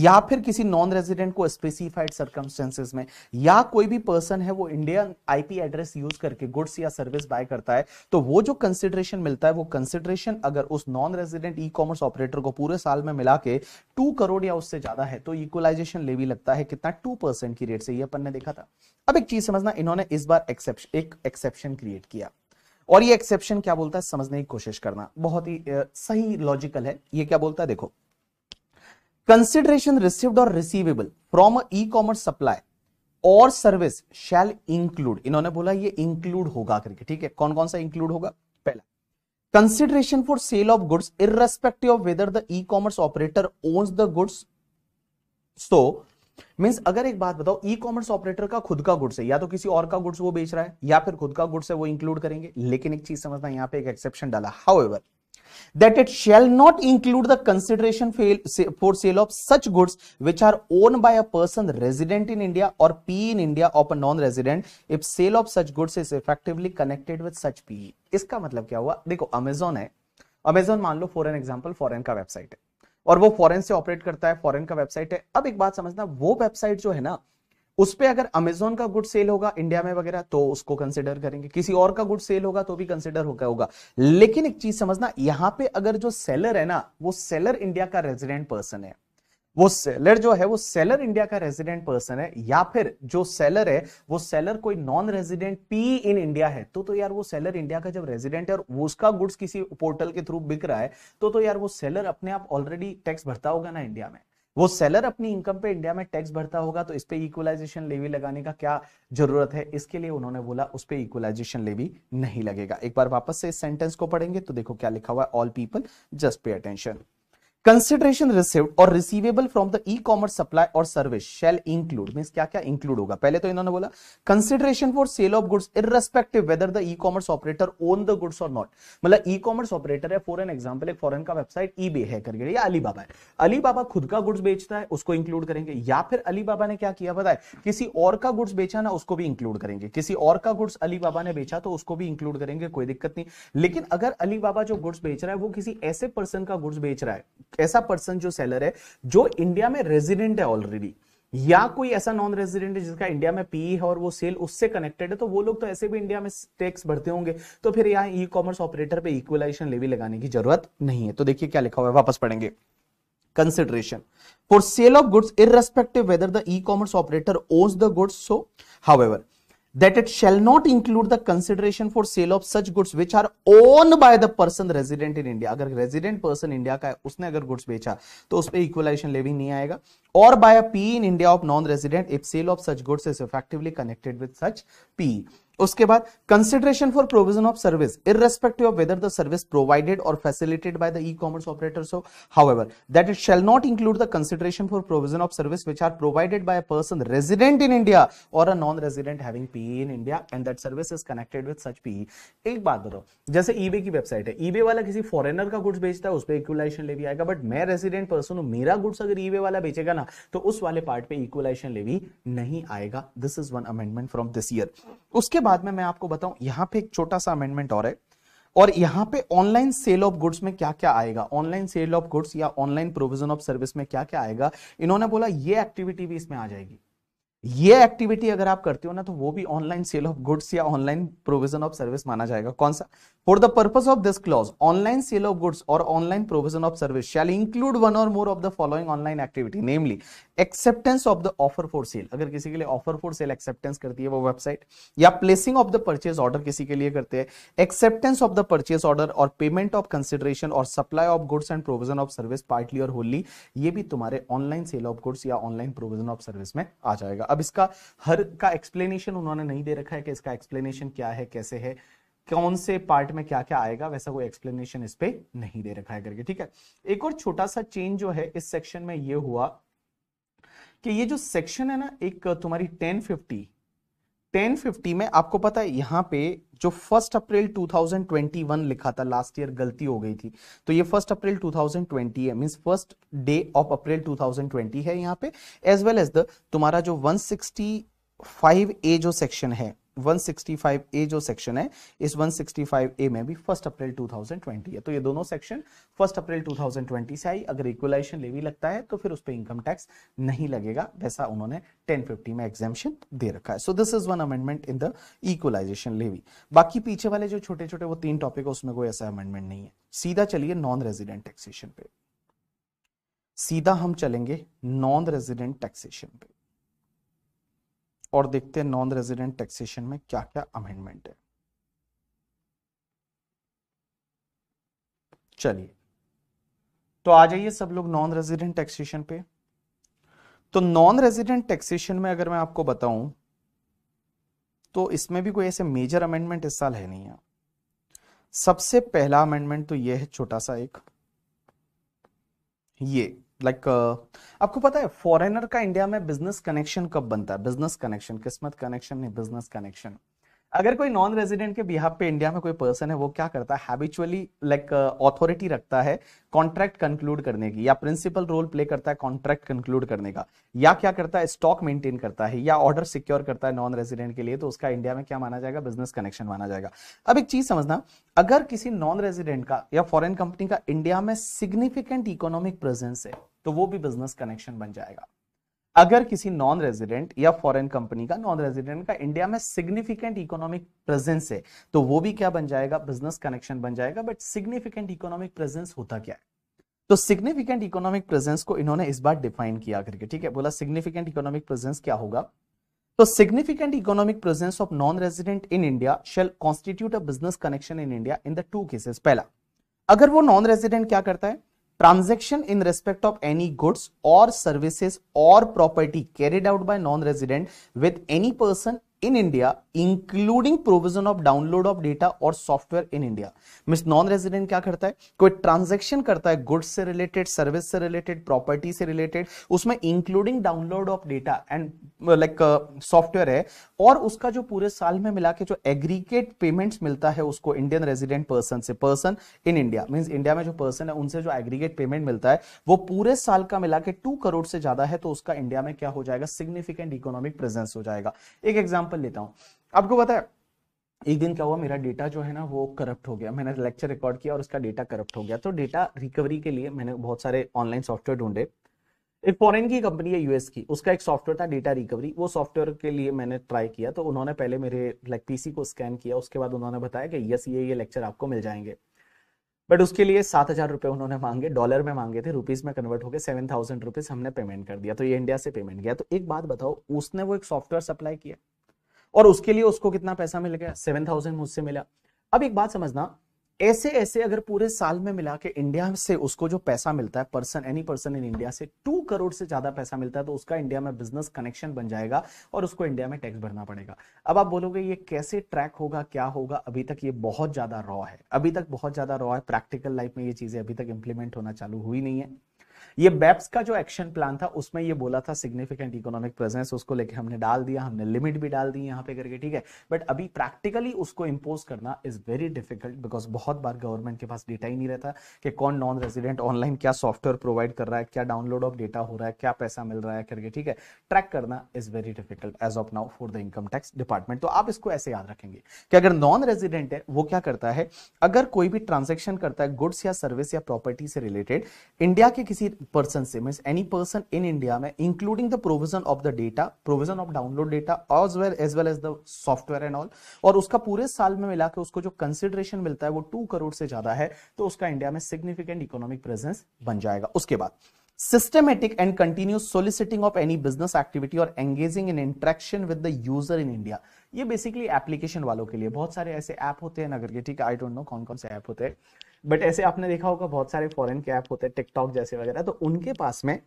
या फिर किसी नॉन रेजिडेंट को स्पेसिफाइड सर्कमस्टेंसेज में या कोई भी पर्सन है वो इंडियन आईपी एड्रेस यूज करके गुड्स या सर्विस बाय करता है तो वो जो कंसिडरेशन मिलता है वो कंसिडरेशन अगर उस non resident e commerce operator को पूरे साल में मिला के टू करोड़ या उससे ज्यादा है तो इक्वलाइजेशन लेवी लगता है कितना टू परसेंट की रेट से ये अपन ने देखा था अब एक चीज समझना इन्होंने इस बार एक्सेप्शन एक एक्सेप्शन क्रिएट किया और ये एक्सेप्शन क्या बोलता है समझने की कोशिश करना बहुत ही सही लॉजिकल है ये क्या बोलता है देखो consideration received or receivable from e commerce supply or service shall include इन्होंने बोला ये इंक्लूड होगा करके ठीक है कौन कौन सा इंक्लूड होगा पहला consideration for sale of goods irrespective of whether the e commerce operator owns the goods so means अगर एक बात बताओ ई कॉमर्स ऑपरेटर का खुद का गुड्स है या तो किसी और का गुड्स वो बेच रहा है या फिर खुद का गुड्स है वो इंक्लूड करेंगे लेकिन एक चीज समझना यहाँ पे एक एक्सेप्शन डाला however that it shall not include the consideration for sale of such goods which are own by a person resident in India or P in India of a non resident if sale of such goods is effectively connected with such P इसका मतलब क्या हुआ देखो Amazon है Amazon मान लो for an example foreign का website है और वो फॉरेन से ऑपरेट करता है फॉरेन का वेबसाइट है अब एक बात समझना वो वेबसाइट जो है ना उस पर अगर अमेजोन का गुड सेल होगा इंडिया में वगैरह तो उसको कंसिडर करेंगे किसी और का गुड सेल होगा तो भी कंसिडर होगा होगा लेकिन एक चीज समझना यहां पे अगर जो सेलर है ना वो सेलर इंडिया का रेजिडेंट पर्सन है वो सेलर जो है वो सेलर इंडिया का रेजिडेंट पर्सन है या फिर जो सेलर है वो सेलर कोई non resident P in India है तो तो यार वो सेलर इंडिया का जब रेजिडेंट है और उसका गुड्स किसी पोर्टल के थ्रू बिक रहा है तो तो यार वो सेलर अपने आप ऑलरेडी टैक्स भरता होगा ना इंडिया में वो सेलर अपनी इनकम पे इंडिया में टैक्स भरता होगा तो इस पे इक्वलाइजेशन लेवी लगाने का क्या जरूरत है इसके लिए उन्होंने बोला उस पे इक्वलाइजेशन लेवी नहीं लगेगा एक बार वापस से इस सेंटेंस को पढ़ेंगे तो देखो क्या लिखा हुआ है all people just pay attention consideration receive or receivable from the e commerce supply or service shall include mean क्या क्या इंक्लूड होगा पहले तो इन्होंने बोला consideration for sale of goods irrespective whether the e commerce operator own the goods or not मतलब e commerce operator है for an example एक फॉरन का वेबसाइट ई बे है करके या अली बाबा है अली बाबा खुद का गुड्स बेचता है उसको इंक्लूड करेंगे या फिर अली बाबा ने क्या किया बताया किसी और का गुड्स बेचा ना उसको भी इंक्लूड करेंगे किसी और का गुड्स अली बाबा ने बेचा तो उसको भी इंक्लूड करेंगे कोई दिक्कत नहीं लेकिन अगर अली बाबा जो गुड्स बेच रहा है वो किसी ऐसे पर्सन का गुड्स बेच रहा है ऐसा पर्सन जो सेलर है जो इंडिया में रेजिडेंट है ऑलरेडी या कोई ऐसा नॉन रेजिडेंट है जिसका इंडिया में पीई e है और वो सेल उससे कनेक्टेड है तो वो लोग तो ऐसे भी इंडिया में टैक्स भरते होंगे तो फिर यहाँ ई कॉमर्स ऑपरेटर पे इक्वलाइजेशन लेवी लगाने की जरूरत नहीं है तो देखिए क्या लिखा हुआ है वापस पढ़ेंगे consideration consideration for sale of goods whether the e commerce operator owns the goods so however that it shall not include the consideration for sale of such goods which are owned by the person resident in India. अगर resident person India का है उसने अगर goods बेचा तो उस पर equalization levy नहीं आएगा or by a P in India of non-resident if sale of such goods is effectively connected with such P. उसके बाद consideration for provision of service irrespective of whether the service provided or facilitated by the e commerce operators हो however that it shall not include the consideration for provision of service which are provided by a person resident in India or a non resident having PE in India and that service is connected with such PE एक बात बताओ जैसे eBay की website है eBay वाला किसी foreigner का goods बेचता है उस पर इक्वलाइजेशन लेवी आएगा बट मैं रेजिडेंट पर्सन हूं मेरा गुड्स अगर ईबे वाला बेचेगा ना तो उस वाले पार्ट पे इक्वलाइजेशन लेवी नहीं आएगा this is one amendment from this year उसके बाद में मैं आपको बताऊं यहां पे एक छोटा सा अमेंडमेंट और है और यहां पे ऑनलाइन सेल ऑफ गुड्स में क्या क्या आएगा ऑनलाइन सेल ऑफ गुड्स या ऑनलाइन प्रोविजन ऑफ सर्विस में क्या क्या आएगा इन्होंने बोला ये एक्टिविटी भी इसमें आ जाएगी ये एक्टिविटी अगर आप करते हो ना तो वो भी ऑनलाइन सेल ऑफ गुड्स या ऑनलाइन प्रोविजन ऑफ सर्विस माना जाएगा कौन सा for the purpose of this clause online sale of goods or online provision of service shall include one और more of the following online activity namely acceptance of the offer for sale अगर किसी के लिए offer for cell acceptance करती है वो website या placing of the purchase order किसी के लिए करते हैं acceptance of the purchase order or payment of consideration or supply of goods and provision of service partly or wholly ये भी तुम्हारे ऑनलाइन सेल ऑफ गुड्स या ऑनलाइन प्रोविजन ऑफ सर्विस में आ जाएगा अब इसका हर का एक्सप्लेनेशन उन्होंने नहीं दे रखा है कि इसका एक्सप्लेनेशन क्या है कैसे है कौन से पार्ट में क्या क्या आएगा वैसा कोई एक्सप्लेनेशन इस पर नहीं दे रखा है करके ठीक है एक और छोटा सा चेंज जो है इस सेक्शन में ये हुआ कि ये जो सेक्शन है ना एक तुम्हारी 1050 1050 में आपको पता है यहां पे जो फर्स्ट अप्रैल 2021 लिखा था लास्ट ईयर गलती हो गई थी तो ये फर्स्ट अप्रैल 2020 है means first day of April 2020 है यहाँ पे एज वेल एज द तुम्हारा जो 165 ए जो सेक्शन है 165 ए जो सेक्शन है इस 165 ए में भी फर्स्ट अप्रैल 2020 है तो ये दोनों सेक्शन फर्स्ट अप्रैल 2020 से आई अगर इक्वलाइजेशन लेवी लगता है तो फिर उस पर इनकम टैक्स नहीं लगेगा वैसा उन्होंने 1050 में एग्जामेशन दे रखा है so this is one amendment in the equalisation levy बाकी पीछे वाले जो छोटे छोटे वो तीन टॉपिक है उसमें कोई ऐसा अमेंडमेंट नहीं है सीधा चलिए नॉन रेजिडेंट टैक्सेशन पे सीधा हम चलेंगे नॉन रेजिडेंट टैक्सेशन पे और देखते हैं नॉन रेजिडेंट टैक्सेशन में क्या क्या अमेंडमेंट है चलिए तो आ जाइए सब लोग नॉन रेजिडेंट टैक्सेशन पे तो नॉन रेजिडेंट टैक्सेशन में अगर मैं आपको बताऊं तो इसमें भी कोई ऐसे मेजर अमेंडमेंट इस साल है नहीं है सबसे पहला अमेंडमेंट तो यह है छोटा सा एक ये लाइक like, uh, आपको पता है फॉरेनर का इंडिया में बिजनेस कनेक्शन कब बनता है बिजनेस कनेक्शन किस्मत कनेक्शन नहीं बिजनेस कनेक्शन अगर कोई नॉन रेजिडेंट के बिहार पे इंडिया में कोई पर्सन है वो क्या करता है हैबिचुअली लाइक ऑथोरिटी रखता है कॉन्ट्रैक्ट कंक्लूड करने की या प्रिंसिपल रोल प्ले करता है कॉन्ट्रैक्ट कंक्लूड करने का या क्या करता है स्टॉक मेंटेन करता है या ऑर्डर सिक्योर करता है नॉन रेजिडेंट के लिए तो उसका इंडिया में क्या माना जाएगा बिजनेस कनेक्शन माना जाएगा अब एक चीज समझना अगर किसी नॉन रेजिडेंट का या फॉरेन कंपनी का इंडिया में सिग्निफिकेंट इकोनॉमिक प्रेजेंस है तो वो भी बिजनेस कनेक्शन बन जाएगा अगर किसी नॉन रेजिडेंट या फॉरेन कंपनी का नॉन रेजिडेंट का इंडिया में सिग्निफिकेंट इकोनॉमिक प्रेजेंस है तो वो भी क्या बन जाएगा बिजनेस कनेक्शन बन जाएगा बट सिग्निफिकेंट इकोनॉमिक प्रेजेंस होता क्या है तो सिग्निफिकेंट इकोनॉमिक प्रेजेंस को इन्होंने इस बार डिफाइन किया करके ठीक है बोला सिग्निफिकेंट इकोनॉमिक प्रेजेंस क्या होगा तो significant economic presence of non resident in India shall constitute a business connection in India in the two cases पहला अगर वो नॉन रेजिडेंट क्या करता है transaction in respect of any goods or services or property carried out by non-resident with any person in India, including provision of download of data or software in India. Means non resident क्या करता है कोई transaction करता है goods से related service से related property से related उसमें including download of data and like software है और उसका जो पूरे साल में मिला के जो एग्रीगेट पेमेंट्स मिलता है उसको इंडियन रेजिडेंट पर्सन से person in India means India में जो पर्सन है उनसे जो एग्रीगेट पेमेंट मिलता है वो पूरे साल का मिला के टू करोड़ से ज्यादा है तो उसका इंडिया में क्या हो जाएगा सिग्निफिकेंट इकोनॉमिक प्रेजेंस हो जाएगा एक एग्जाम्पल एग्जाम्पल लेता हूँ आपको पता है एक दिन क्या हुआ मेरा डेटा जो है ना वो करप्ट हो गया मैंने लेक्चर रिकॉर्ड किया और उसका डेटा करप्ट हो गया तो डेटा रिकवरी के लिए मैंने बहुत सारे ऑनलाइन सॉफ्टवेयर ढूंढे एक फॉरेन की कंपनी है यूएस की उसका एक सॉफ्टवेयर था डेटा रिकवरी वो सॉफ्टवेयर के लिए मैंने ट्राई किया तो उन्होंने पहले मेरे लाइक पीसी को स्कैन किया उसके बाद उन्होंने बताया कि यस ये ये लेक्चर आपको मिल जाएंगे बट उसके लिए सात हजार रुपये उन्होंने मांगे डॉलर में मांगे थे रुपीज में कन्वर्ट होकर सेवन थाउजेंड रुपीज हमने पेमेंट कर दिया तो ये इंडिया से पेमेंट गया तो एक बात बताओ उसने वो एक सॉफ्टवेयर सप्लाई किया और उसके लिए उसको कितना पैसा मिल गया सेवन थाउजेंड मुझसे मिला अब एक बात समझना ऐसे ऐसे अगर पूरे साल में मिला के इंडिया से उसको जो पैसा मिलता है person any person in India से टू करोड़ से ज्यादा पैसा मिलता है तो उसका इंडिया में बिजनेस कनेक्शन बन जाएगा और उसको इंडिया में टैक्स भरना पड़ेगा अब आप बोलोगे ये कैसे ट्रैक होगा क्या होगा अभी तक ये बहुत ज्यादा रॉ है अभी तक बहुत ज्यादा रॉ है प्रैक्टिकल लाइफ में ये चीजें अभी तक इंप्लीमेंट होना चालू हुई नहीं है ये बेप्स का जो एक्शन प्लान था उसमें ये बोला था सिग्निफिकेंट इकोनॉमिक प्रेजेंस उसको लेके हमने डाल दिया हमने लिमिट भी डाल दी यहाँ पे करके ठीक है बट अभी प्रैक्टिकली उसको इम्पोज करना इज वेरी डिफिकल्ट बिकॉज बहुत बार गवर्नमेंट के पास डेटा ही नहीं रहता कि कौन नॉन रेजिडेंट ऑनलाइन क्या सॉफ्टवेयर प्रोवाइड कर रहा है क्या डाउनलोड ऑफ डेटा हो रहा है क्या पैसा मिल रहा है करके ठीक है ट्रैक करना is very difficult as of now for the income tax department तो आप इसको ऐसे याद रखेंगे कि अगर नॉन रेजिडेंट है वो क्या करता है अगर कोई भी ट्रांजेक्शन करता है गुड्स या सर्विस या प्रॉपर्टी से रिलेटेड इंडिया के किसी पर्सन से mean any person in India में including the provision of the data provision of download data as well as well as the software and all और उसका पूरे साल में मिलाकर उसको जो कंसिडरेशन मिलता है वो टू करोड़ से ज्यादा है तो उसका इंडिया में सिग्निफिकेंट इकोनॉमिक प्रेजेंस बन जाएगा उसके बाद systematic and continuous soliciting of any business activity or engaging in interaction with the user in India. ये basically application वालों के लिए बहुत सारे ऐसे app होते हैं नगर के ठीक I don't know कौन कौन से app होते हैं बट ऐसे आपने देखा होगा बहुत सारे फॉरेन के ऐप होते हैं टिकटॉक जैसे वगैरह तो उनके पास में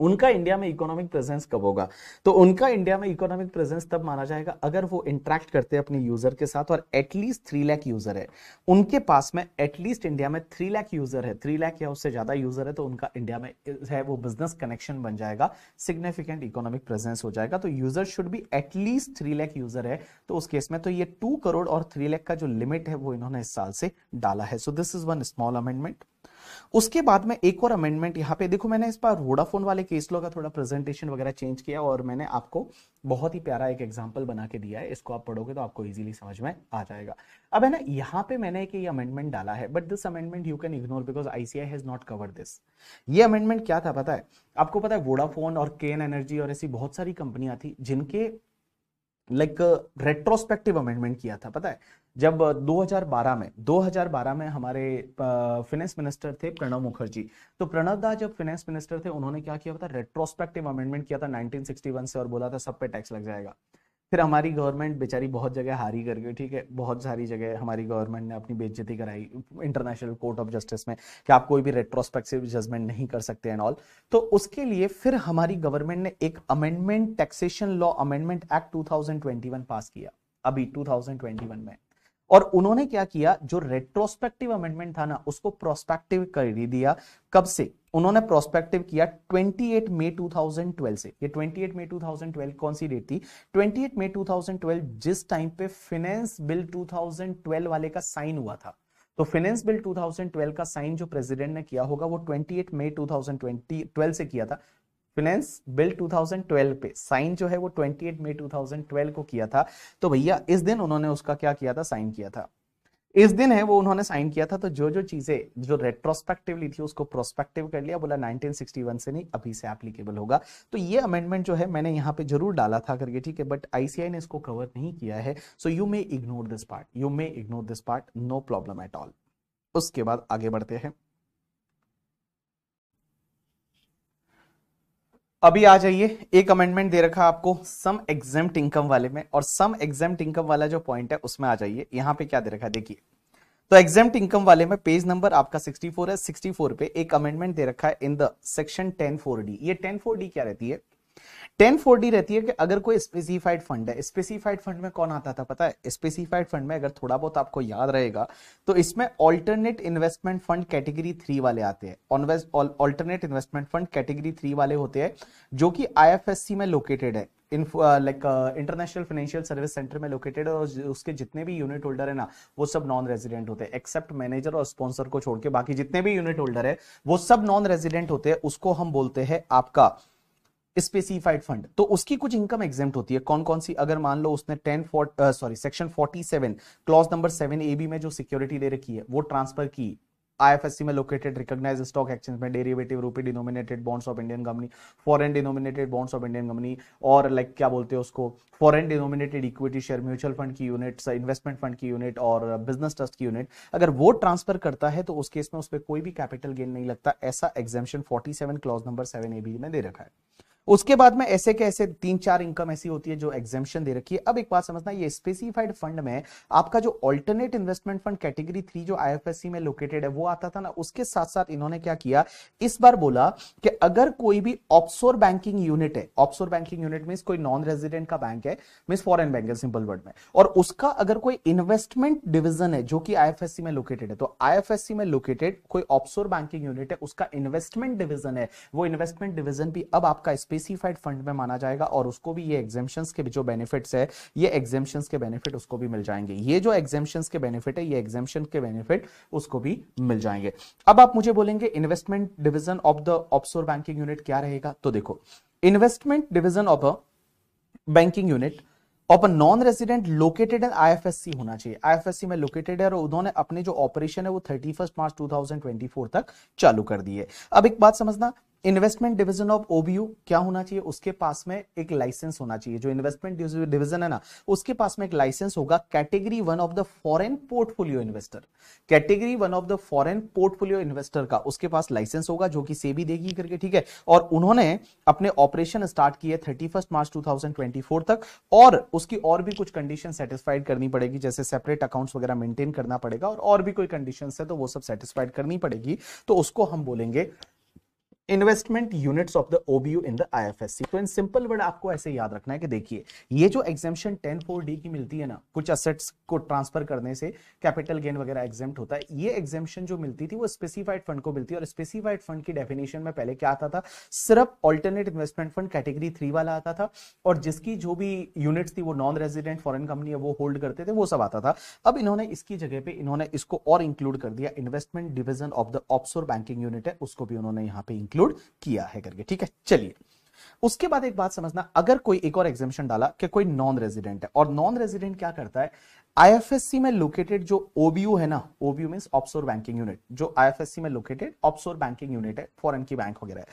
उनका इंडिया में इकोनॉमिक प्रेजेंस कब होगा तो उनका इंडिया में इकोनॉमिक प्रेजेंस तब माना जाएगा अगर वो इंटरेक्ट करते हैं अपने यूजर के साथ और एटलीस्ट थ्री लाख यूजर है उनके पास में एटलीस्ट इंडिया में थ्री लाख यूजर है थ्री लाख या उससे ज्यादा यूजर है तो उनका इंडिया में है वो बिजनेस कनेक्शन बन जाएगा सिग्निफिकेंट इकोनॉमिक प्रेजेंस हो जाएगा तो यूजर शुड भी एटलीस्ट थ्री लैख यूजर है तो उस केस में तो ये टू करोड़ और थ्री लैख का जो लिमिट है वो इन्होंने इस साल से डाला है so this is one small amendment उसके बाद में एक और अमेंडमेंट यहाँ पे देखो मैंने इस बार वोडाफोन वाले केस लॉ का थोड़ा प्रेजेंटेशन वगैरह चेंज किया और मैंने आपको बहुत ही प्यारा एक एग्जाम्पल बना के दिया है इसको आप पढ़ोगे तो आपको इजीली समझ में आ जाएगा अब है ना यहाँ पे मैंने एक ये अमेंडमेंट डाला है but this amendment you can ignore because ICI has not cover this ये अमेंडमेंट क्या था पता है आपको पता है वोडाफोन और के एनर्जी और ऐसी बहुत सारी कंपनियां थी जिनके लाइक रेट्रोस्पेक्टिव अमेंडमेंट किया था पता है जब 2012 में 2012 में हमारे फाइनेंस मिनिस्टर थे प्रणब मुखर्जी तो प्रणब दा जब फाइनेंस मिनिस्टर थे उन्होंने क्या किया था रेट्रोस्पेक्टिव अमेंडमेंट किया था 1961 से और बोला था सब पे टैक्स लग जाएगा फिर हमारी गवर्नमेंट बेचारी बहुत जगह हारी कर गई ठीक है बहुत सारी जगह हमारी गवर्नमेंट ने अपनी बेज्जती कराई इंटरनेशनल कोर्ट ऑफ जस्टिस में कि आप कोई भी रेट्रोस्पेक्टिव जजमेंट नहीं कर सकते एंड ऑल तो उसके लिए फिर हमारी गवर्नमेंट ने एक amendment taxation law amendment act 2021 pass किया अभी 2021 में और उन्होंने क्या किया जो रेट्रोस्पेक्टिव अमेंडमेंट था ना उसको प्रोस्पेक्टिव कर दिया कब से उन्होंने प्रोस्पेक्टिव किया 28 मई 2012 से ये 28 मई 2012 कौन सी डेट थी 28 मई 2012 जिस टाइम पे फाइनेंस बिल 2012 वाले का साइन हुआ था तो फाइनेंस बिल 2012 का साइन जो प्रेसिडेंट ने किया होगा वो 28 मई 2012 से किया था फिनेंस बिल 2012 पे साइन जो है वो 28 मई 2012 को किया था तो भैया इस दिन उन्होंने उसका क्या किया था साइन किया था इस दिन है वो उन्होंने साइन किया था तो जो जो चीजें जो रेट्रोस्पेक्टिवली थी उसको प्रोस्पेक्टिव कर लिया बोला 1961 से नहीं अभी से एप्लीकेबल होगा तो ये अमेंडमेंट जो है मैंने यहाँ पे जरूर डाला था करके ठीक है बट आईसीआई ने इसको कवर नहीं किया है so you may ignore this part you may ignore this part no problem at all उसके बाद आगे बढ़ते हैं अभी आ जाइए एक अमेंडमेंट दे रखा आपको सम एग्जाम इनकम वाले में और सम एग्जाम इनकम वाला जो पॉइंट है उसमें आ जाइए यहां पे क्या दे रखा है देखिए तो एग्जाम इनकम वाले में पेज नंबर आपका 64 है 64 पे एक अमेंडमेंट दे रखा है in the section ten four D ये टेन फोर डी क्या रहती है टेन फोर डी रहती है कि अगर कोई स्पेसिफाइड फंड है स्पेसिफाइड फंड में कौन आता था पता है स्पेसिफाइड फंड में अगर थोड़ा बहुत आपको याद रहेगा तो इसमें alternate investment fund category three वाले आते हैं alternate investment fund category three वाले होते हैं जो कि आई में लोकेटेड है like international financial service centre में लोकेटेड है और उसके जितने भी यूनिट होल्डर है ना वो सब नॉन रेजिडेंट होते हैं एक्सेप्ट मैनेजर और स्पॉन्सर को छोड़ के बाकी जितने भी यूनिट होल्डर है वो सब नॉन रेजिडेंट होते हैं उसको हम बोलते हैं आपका स्पेसिफाइड फंड तो उसकी कुछ इनकम एग्जाम होती है कौन कौन सी अगर मान लो उसने ten sorry section forty seven clause number seven A B में जो सिक्योरिटी दे रखी है वो ट्रांसफर की आईएफएससी में लोकेटेड रिकॉग्नाइज स्टॉक एक्सचेंज में derivative rupee denominated bonds of Indian company foreign denominated bonds of Indian company और लाइक like, क्या बोलते हैं उसको foreign denominated equity share mutual fund की यूनिट इन्वेस्टमेंट फंड की यूनिट और बिजनेस ट्रस्ट की यूनिट अगर वो ट्रांसफर करता है तो उस केस में उस पर कोई भी कैपिटल गेन नहीं लगता ऐसा exemption forty seven clause number seven A B में दे रखा है उसके बाद में ऐसे के ऐसे तीन चार इनकम ऐसी होती है जो एग्जेम्पन दे रखी है अब एक बात समझना ये स्पेसिफाइड फंड में आपका जो alternate investment fund category three जो आईएफएससी में लोकेटेड है वो आता था ना उसके साथ साथ इन्होंने क्या किया इस बार बोला कि अगर कोई भी ऑप्सोर बैंकिंग यूनिट है ऑप्सोर बैंकिंग यूनिट मीन कोई नॉन रेजिडेंट का बैंक है मीन फॉरन बैंक है सिंपल वर्ड में और उसका अगर कोई इन्वेस्टमेंट डिविजन है जो कि आई में लोकेटेड है तो आई में लोकेटेड कोई ऑप्सोर बैंकिंग यूनिट है उसका इन्वेस्टमेंट डिविजन है वो इन्वेस्टमेंट डिविजन भी अब आपका स्पेसिफाइड फंड में माना जाएगा और उसको भी ये एग्जेम्पन्स के जो बेनिफिट्स है ये एग्जेम्पन्स के बेनिफिट उसको भी मिल जाएंगे ये जो एग्जेम्पन्स के बेनिफिट है ये एग्जेम्पन के बेनिफिट उसको भी मिल जाएंगे अब आप मुझे बोलेंगे investment division of the offshore banking unit क्या रहेगा तो देखो investment division of a banking unit of a non resident located in IFSC होना चाहिए आईएफएससी में लोकेटेड है और उन्होंने अपने जो ऑपरेशन है वो थर्टी मार्च 2024 तक चालू कर दिए अब एक बात समझना इन्वेस्टमेंट डिवीजन ऑफ ओबीयू क्या होना चाहिए उसके पास में एक लाइसेंस होना चाहिए जो इन्वेस्टमेंट डिवीजन है ना उसके पास में एक लाइसेंस होगा category one of the foreign portfolio investor category one of the foreign portfolio investor का उसके पास लाइसेंस होगा जो कि सेबी देगी करके ठीक है और उन्होंने अपने ऑपरेशन स्टार्ट किए थर्टी मार्च टू तक और उसकी और भी कुछ कंडीशन सेटिस्फाइड करनी पड़ेगी जैसे सेपरेट अकाउंट्स वगैरह मेंटेन करना पड़ेगा और, और भी कोई कंडीशन है तो वो सब सेटिस्फाइड करनी पड़ेगी तो उसको हम बोलेंगे investment units of the OBU in the IFSC तो इन सिंपल वर्ड आपको ऐसे याद रखना है कि देखिए ये जो एग्जेम्पन टेन फोर डी की मिलती है ना कुछ असेट्स को ट्रांसफर करने से कैपिटल गेन वगैरह एग्जेम्प्ट होता है ये एग्जेम्पन जो मिलती थी वो स्पेसिफाइड फंड को मिलती है और स्पेसिफाइड फंड की डेफिनेशन में पहले क्या आता था सिर्फ alternate investment fund category three वाला आता था और जिसकी जो भी यूनिट्स थी वो नॉन रेजिडेंट फॉरन कंपनी है वो होल्ड करते थे वो सब आता था अब इन्होंने इसकी जगह पे इन्होंने इसको और इंक्लूड कर दिया investment division of the offshore banking unit है उसको भी उन्होंने यहाँ पे इंक्लूड किया है करके ठीक है चलिए उसके बाद एक बात समझना अगर कोई एक और एग्जामेशन डाला कि कोई नॉन रेजिडेंट है और नॉन रेजिडेंट क्या करता है आईएफएससी में लोकेटेड जो ओबीयू है ना OBU mean offshore banking unit जो आईएफएससी में लोकेटेड ऑफशोर बैंकिंग यूनिट है फॉरन की बैंक वगैरह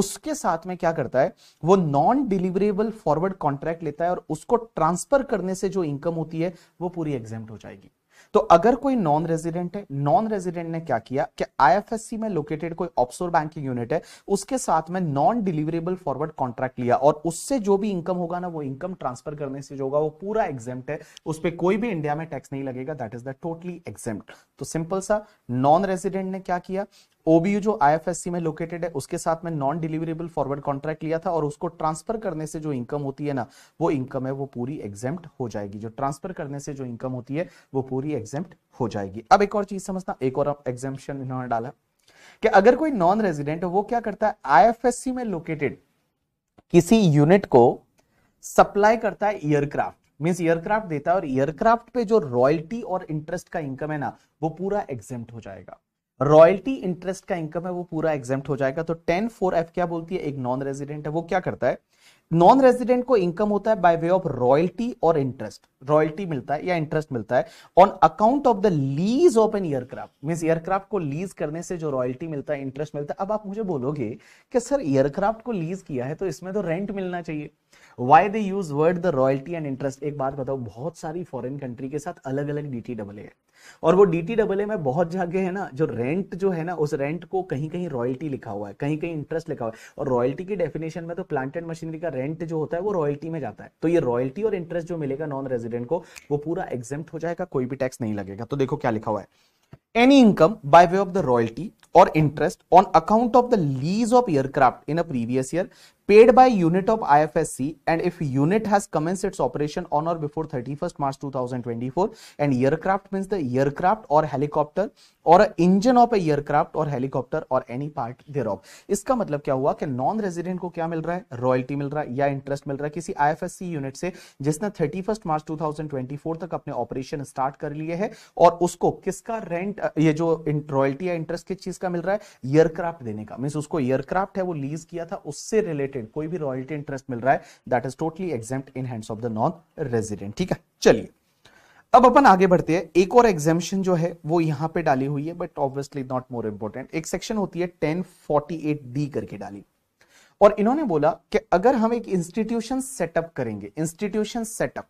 उसके साथ में क्या करता है वो नॉन डिलीवरेबल फॉरवर्ड कॉन्ट्रैक्ट लेता है और उसको ट्रांसफर करने से जो इनकम होती है वो पूरी एग्जाम हो जाएगी तो अगर कोई नॉन रेजिडेंट है नॉन रेजिडेंट ने क्या किया कि आईएफएससी में लोकेटेड कोई ऑप्सोर बैंकिंग यूनिट है उसके साथ में नॉन डिलीवरेबल फॉरवर्ड कॉन्ट्रैक्ट लिया और उससे जो भी इनकम होगा ना वो इनकम ट्रांसफर करने से जो होगा वो पूरा एग्जेम्प्ट है उस पर कोई भी इंडिया में टैक्स नहीं लगेगा that is the totally exempt तो सिंपल सा नॉन रेजिडेंट ने क्या किया ओबीयू जो आईएफएससी में लोकेटेड है उसके साथ में नॉन डिलीवरेबल फॉरवर्ड कॉन्ट्रैक्ट लिया था और उसको ट्रांसफर करने से जो इनकम होती है ना वो इनकम है वो पूरी एग्जेम्प्ट हो जाएगी जो ट्रांसफर करने से जो इनकम होती है वो पूरी एग्जेम्प्ट हो जाएगी अब एक और चीज समझना एक और एग्जेम्पन इन्होंने डाला कि अगर कोई नॉन रेजिडेंट वो क्या करता है आईएफएससी में लोकेटेड किसी यूनिट को सप्लाई करता है एयरक्राफ्ट मीन्स एयरक्राफ्ट देता है और एयरक्राफ्ट पे जो रॉयल्टी और इंटरेस्ट का इनकम है ना वो पूरा एग्जेम्प्ट हो जाएगा रॉयल्टी इंटरेस्ट का इनकम है वो पूरा एग्जेप्ट हो जाएगा तो टेन फोर एफ क्या बोलती है एक नॉन रेजिडेंट है वो क्या करता है नॉन रेजिडेंट को इनकम होता है बाय वे ऑफ रॉयल्टी और इंटरेस्ट रॉयल्टी मिलता है या इंटरेस्ट मिलता है on account of the lease of an aircraft mean aircraft को लीज करने से जो रॉयल्टी मिलता है इंटरेस्ट मिलता है अब आप मुझे बोलोगे कि सर एयरक्राफ्ट को लीज किया है तो इसमें तो रेंट मिलना चाहिए why they use word the royalty and interest एक बात बताओ बहुत सारी फॉरेन कंट्री के साथ अलग अलग डी टी डबल है और वो डी टी डबल ए में बहुत जगह है ना जो रेंट जो है ना उस रेंट को कहीं कहीं रॉयल्टी लिखा हुआ है कहीं कहीं इंटरेस्ट लिखा हुआ है और रॉयल्टी की डेफिनेशन में तो प्लांट एंड मशीनरी का रेंट जो होता है वो रॉयल्टी में जाता है तो ये रॉयल्टी और इंटरेस्ट जो मिलेगा नॉन रेजिडेंट को वो पूरा एग्जाम हो जाएगा कोई भी टैक्स नहीं लगेगा तो देखो क्या लिखा हुआ है any income by way of the royalty और interest on account of the lease of aircraft in a previous year paid by unit of IFSC and if unit has commenced its operation on or before 31st March 2024 and aircraft means the aircraft or helicopter or a engine of a aircraft or helicopter or any part thereof इसका मतलब क्या हुआ कि non resident को क्या मिल रहा है royalty मिल रहा है या इंटरेस्ट मिल रहा है किसी सी यूनिट से जिसने फर्स्ट मार्च 2024 तक अपने ऑपरेशन स्टार्ट कर लिए है और उसको किसका रेंट ये जो रॉयल्टी या इंटरेस्ट किस चीज का मिल रहा है एयरक्राफ्ट देने का मीन उसको एयरक्राफ्ट है वो लीज किया था उससे रिलेटेड रॉयल्टी कोई भी रॉयल्टी इंटरेस्ट मिल रहा है that is totally exempt in hands of the non resident ठीक है चलिए अब अपन आगे बढ़ते हैं एक और एग्जेम्पन जो है वो यहां पे डाली हुई है but obviously not more important एक सेक्शन होती है टेन फोर्टी एट डी करके डाली और इन्होंने बोला कि अगर हम एक इंस्टीट्यूशन सेटअप करेंगे institution set up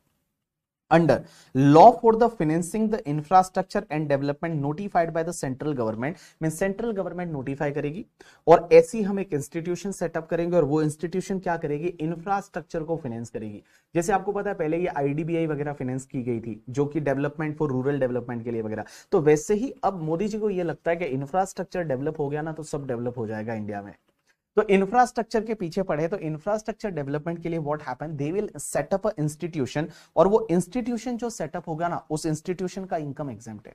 under law for the financing the infrastructure and development notified by the central government mean central government notify करेगी और ऐसी हम एक इंस्टीट्यूशन सेटअप करेंगे और वो इंस्टीट्यूशन क्या करेगी इंफ्रास्ट्रक्चर को फाइनेंस करेगी जैसे आपको पता है पहले ये आईडीबीआई वगैरह फाइनेंस की गई थी जो कि डेवलपमेंट फॉर रूरल डेवलपमेंट के लिए वगैरह तो वैसे ही अब मोदी जी को ये लगता है कि इंफ्रास्ट्रक्चर डेवलप हो गया ना तो सब डेवलप हो जाएगा इंडिया में तो इंफ्रास्ट्रक्चर के पीछे पड़े तो इंफ्रास्ट्रक्चर डेवलपमेंट के लिए what happen they will set up institution और वो इंस्टीट्यूशन जो सेटअप होगा ना उस इंस्टीट्यूशन का इनकम एग्जाम है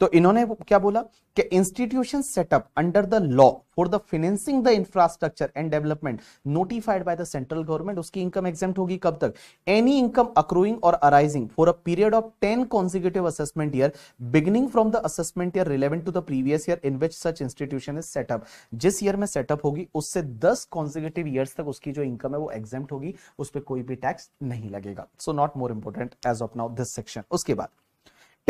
तो इन्होंने क्या बोला कि institution set up under the law for the financing the infrastructure and development notified by the central government उसकी इनकम एग्जाम होगी कब तक एनी इनकम अक्रूइंग और arising for a period of ten consecutive assessment year beginning from the assessment year relevant to the previous year in which such institution is set up जिस year में सेटअप होगी उससे दस कॉन्जिक्यूटिव ईयर्स तक उसकी जो इनकम है वो एग्जाम होगी उस पर कोई भी टैक्स नहीं लगेगा so not more important as of now this section उसके बाद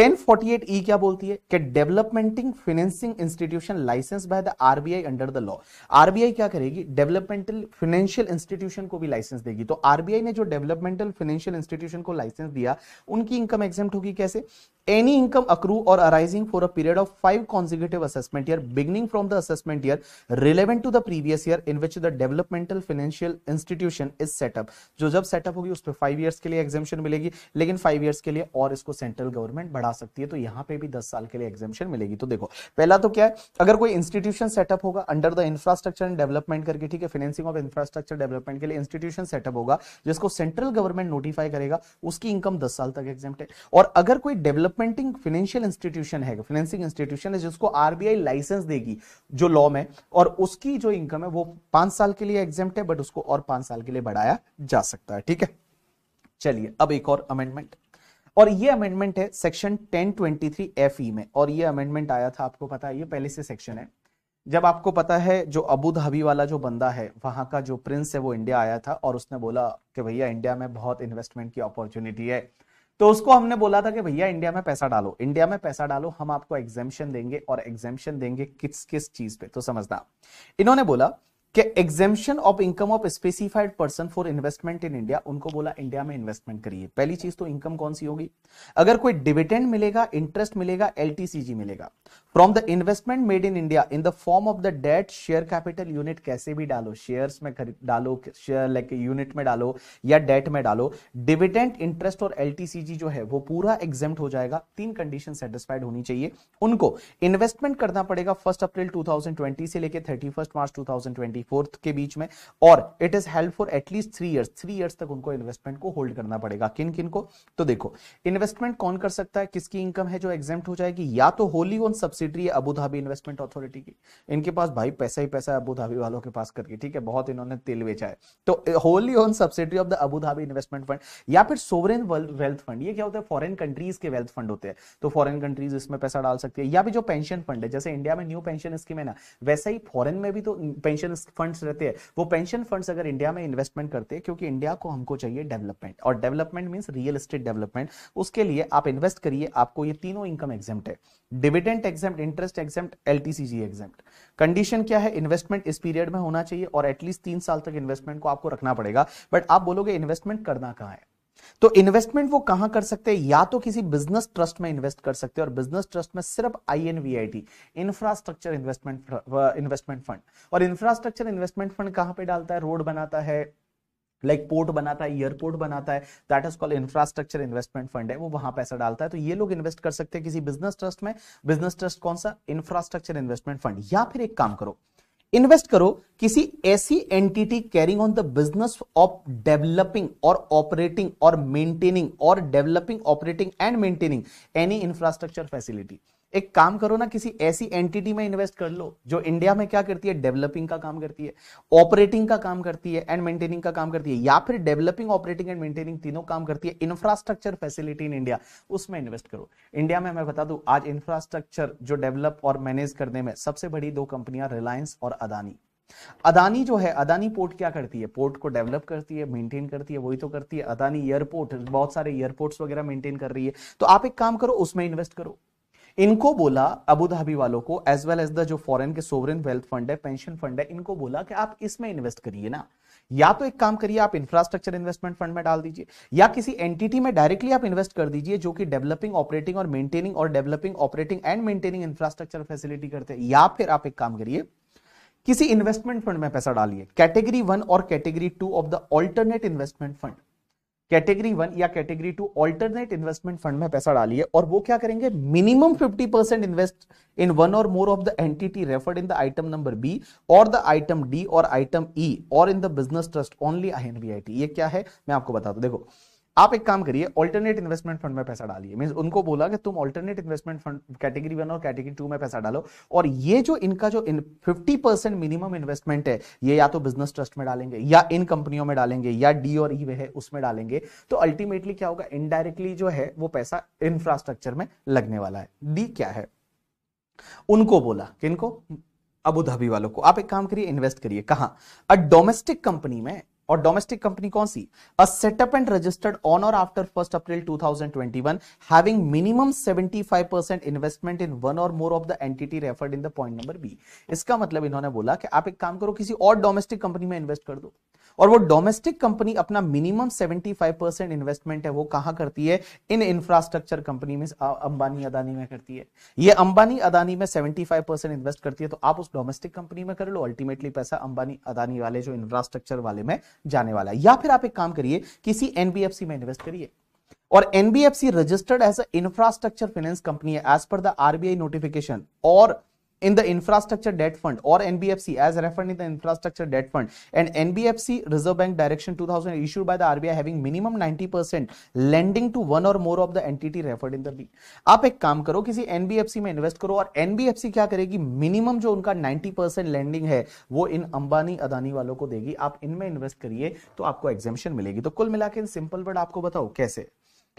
e क्या बोलती है कि developmental financing institution license by the RBI under the law RBI क्या करेगी डेवलपमेंटल फाइनेंशियल इंस्टीट्यूशन को भी लाइसेंस देगी तो आरबीआई ने जो डेवलपमेंटल फाइनेंशियल इंस्टीट्यूशन को लाइसेंस दिया उनकी इनकम एग्जाम होगी कैसे एनी इनकम अक्रू और arising for a period of five consecutive assessment year beginning from the assessment year relevant to the previous year in which the developmental financial institution is set up जो जब setup होगी उस पर five years के लिए एग्जामेशन मिलेगी लेकिन फाइव ईयर्स के लिए और इसको सेंट्रल गवर्नमेंट बढ़ा सकती है तो यहाँ पे भी दस साल के लिए एग्जामेशन मिलेगी तो देखो पहला तो क्या है अगर कोई इंस्टीट्यूशन सेटअप होगा under the infrastructure and development करके ठीक है फाइनेंसिंग ऑफ इंफ्रास्ट्रक्चर डेवलपमेंट के लिए इंस्टीट्यूशन सेटअप होगा जिसको सेंट्रल गवर्नमेंट नोटिफाई करेगा उसकी इनकम दस साल तक एग्जाम और अगर कोई डेवलप डॉक्यूमेंटिंग फाइनेंशियल इंस्टीट्यूशन है फाइनेंसिंग इंस्टीट्यूशन है जिसको आरबीआई लाइसेंस देगी जो लॉ में और उसकी जो इनकम है वो पांच साल के लिए एग्जाम्प्ट है बट उसको और पांच साल के लिए बढ़ाया जा सकता है ठीक है चलिए अब एक और अमेंडमेंट और ये अमेंडमेंट है सेक्शन 1023 एफई में और ये अमेंडमेंट आया था आपको पता है ये पहले से सेक्शन है जब आपको पता है जो अबू धाबी वाला जो बंदा है वहां का जो प्रिंस है वो इंडिया आया था और उसने बोला कि भैया इंडिया में बहुत इन्वेस्टमेंट की अपॉर्चुनिटी है तो उसको हमने बोला था कि भैया इंडिया में पैसा डालो इंडिया में पैसा डालो हम आपको एग्जेम्शन देंगे और एग्जेम्शन देंगे किस किस चीज पे तो समझना इन्होंने बोला कि exemption of income of specified person for investment in India उनको बोला इंडिया में इन्वेस्टमेंट करिए पहली चीज तो इनकम कौन सी होगी अगर कोई डिविडेंड मिलेगा इंटरेस्ट मिलेगा एलटीसीजी मिलेगा from the investment made in India in the form of the debt share capital unit कैसे भी डालो शेयर में खरीद डालो शेयर लाइक यूनिट में डालो या डेट में डालो डिविडेंड इंटरेस्ट और एलटीसीजी जो है वो पूरा एग्जेम हो जाएगा तीन कंडीशन सेटिस्फाइड होनी चाहिए उनको इन्वेस्टमेंट करना पड़ेगा फर्स्ट अप्रैल टू से लेकर thirty March two thirty fourth के बीच में और it is help for at least three years three years तक उनको इन्वेस्टमेंट को होल्ड करना पड़ेगा किन किन को तो देखो इन्वेस्टमेंट कौन कर सकता है किसकी इनकम है जो एग्जाम हो जाएगी या तो होली ओन सब्सिडी है अबूधाबी इन्वेस्टमेंट अथॉरिटी की इनके पास भाई पैसा ही पैसा है अबूधाबी वालों के पास करके ठीक है बहुत इन्होंने तेल बेचा है तो wholly own subsidiary of the Abu Dhabi investment fund या फिर सोवरेन वेल्थ फंड ये क्या होता है फॉरेन कंट्रीज के वेल्थ फंड होते हैं तो फॉरेन कंट्रीज इसमें पैसा डाल सकती है या भी जो पेंशन फंड है जैसे इंडिया में न्यू पेंशन स्कीम है ना वैसे ही फॉरेन में भी तो पेंशन फंड्स रहते हैं वो पेंशन फंड्स अगर इंडिया में इन्वेस्टमेंट करते हैं क्योंकि इंडिया को हमको चाहिए डेवलपमेंट और development means real estate development उसके लिए आप इन्वेस्ट करिए आपको ये तीनों इनकम एग्जाम है dividend exempt interest exempt LTCG exempt condition क्या है इन्वेस्टमेंट इस पीरियड में होना चाहिए और एटलीस्ट तीन साल तक इन्वेस्टमेंट को आपको रखना पड़ेगा बट आप बोलोगे इन्वेस्टमेंट करना कहाँ है तो इन्वेस्टमेंट वो कहां कर सकते हैं या तो किसी बिजनेस ट्रस्ट में इन्वेस्ट कर सकते हैं और बिजनेस ट्रस्ट में सिर्फ InvIT infrastructure investment investment fund और इंफ्रास्ट्रक्चर इन्वेस्टमेंट फंड कहां पे डालता है रोड बनाता है लाइक like पोर्ट बनाता है एयरपोर्ट बनाता है that is called infrastructure investment fund है वो वहां पैसा डालता है तो ये लोग इन्वेस्ट कर सकते हैं किसी बिजनेस ट्रस्ट में बिजनेस ट्रस्ट कौन सा इंफ्रास्ट्रक्चर इन्वेस्टमेंट फंड या फिर एक काम करो इन्वेस्ट करो किसी ऐसी entity carrying on the business of developing और ऑपरेटिंग और मेंटेनिंग और developing operating and maintaining any infrastructure facility एक काम करो ना किसी ऐसी एंटिटी में इन्वेस्ट कर लो जो इंडिया में क्या करती है डेवलपिंग का काम करती है ऑपरेटिंग का काम करती है एंड मेंटेनिंग का काम करती है या फिर डेवलपिंग ऑपरेटिंग एंड मेंटेनिंग तीनों काम करती है इंफ्रास्ट्रक्चर फैसिलिटी इन इंडिया उसमें इन्वेस्ट करो इंडिया में मैं बता दू आज इंफ्रास्ट्रक्चर जो डेवलप और मैनेज करने में सबसे बड़ी दो कंपनियां रिलायंस और अदानी अदानी जो है अदानी पोर्ट क्या करती है पोर्ट को डेवलप करती है मेंटेन करती है वही तो करती है अदानी एयरपोर्ट बहुत सारे एयरपोर्ट्स वगैरह मेंटेन कर रही है तो आप एक काम करो उसमें इन्वेस्ट करो इनको बोला अबू धाबी वालों को एज वेल एज द जो फॉरेन के सोवरेन वेल्थ फंड है पेंशन फंड है इनको बोला कि आप इसमें इन्वेस्ट करिए ना या तो एक काम करिए आप इंफ्रास्ट्रक्चर इन्वेस्टमेंट फंड में डाल दीजिए या किसी एंटिटी में डायरेक्टली आप इन्वेस्ट कर दीजिए जो कि डेवलपिंग ऑपरेटिंग और मेंटेनिंग और developing operating and maintaining infrastructure facility करते हैं या फिर आप एक काम करिए किसी इन्वेस्टमेंट फंड में पैसा डालिए कैटेगरी वन और category two of the alternate investment fund category one या category two alternate investment fund में पैसा डालिए और वो क्या करेंगे minimum fifty percent invest in one और more of the entity referred in the item number B और द आइटम डी और आइटम ई और in the business trust only I T ये क्या है मैं आपको बता दू देखो आप एक काम करिए ऑल्टरनेट इन्वेस्टमेंट फंड में पैसा डालिए मीन उनको बोला कि तुम alternate investment fund category one और कैटेगरी टू में पैसा डालो और ये जो इनका जो फिफ्टी परसेंट मिनिमम इन्वेस्टमेंट है ये या तो बिजनेस ट्रस्ट में डालेंगे या इन कंपनियों में डालेंगे या डी और ई e है उसमें डालेंगे तो अल्टीमेटली क्या होगा इनडायरेक्टली जो है वो पैसा इंफ्रास्ट्रक्चर में लगने वाला है डी क्या है उनको बोला किनको अबू धाबी वालों को आप एक काम करिए इन्वेस्ट करिए कहा डोमेस्टिक कंपनी में और डोमेस्टिक कंपनी कौन सी a set up and registered on और after first April 2021 having minimum 75% investment in one और more of the entity referred in the point number B इसका मतलब इन्होंने बोला कि आप एक काम करो किसी और डोमेस्टिक कंपनी में इन्वेस्ट कर दो और वो डोमेस्टिक कंपनी अपना मिनिमम 75% परसेंट इन्वेस्टमेंट है वो कहां करती है इन इंफ्रास्ट्रक्चर कंपनी में अंबानी अदानी में करती है ये अंबानी अदानी में 75% परसेंट इन्वेस्ट करती है तो आप उस डोमेस्टिक कंपनी में कर लो अल्टीमेटली पैसा अंबानी अदानी वाले जो इंफ्रास्ट्रक्चर वाले में जाने वाला है या फिर आप एक काम करिए किसी एनबीएफसी में इन्वेस्ट करिए और NBFC registered as infrastructure finance company है as per the RBI notification और in the infrastructure debt fund or NBFC as referred in the infrastructure debt fund and NBFC Reserve Bank Direction 2000 issued by the RBI having minimum 90% lending to one or more of the entity referred in the B. aap ek kaam karo kisi NBFC mein invest karo aur NBFC kya karegi minimum jo unka 90% lending lending है वो इन अंबानी अदानी वालों को देगी आप invest kariye to aapko exemption milegi to kul कुल मिला simple word aapko batao kaise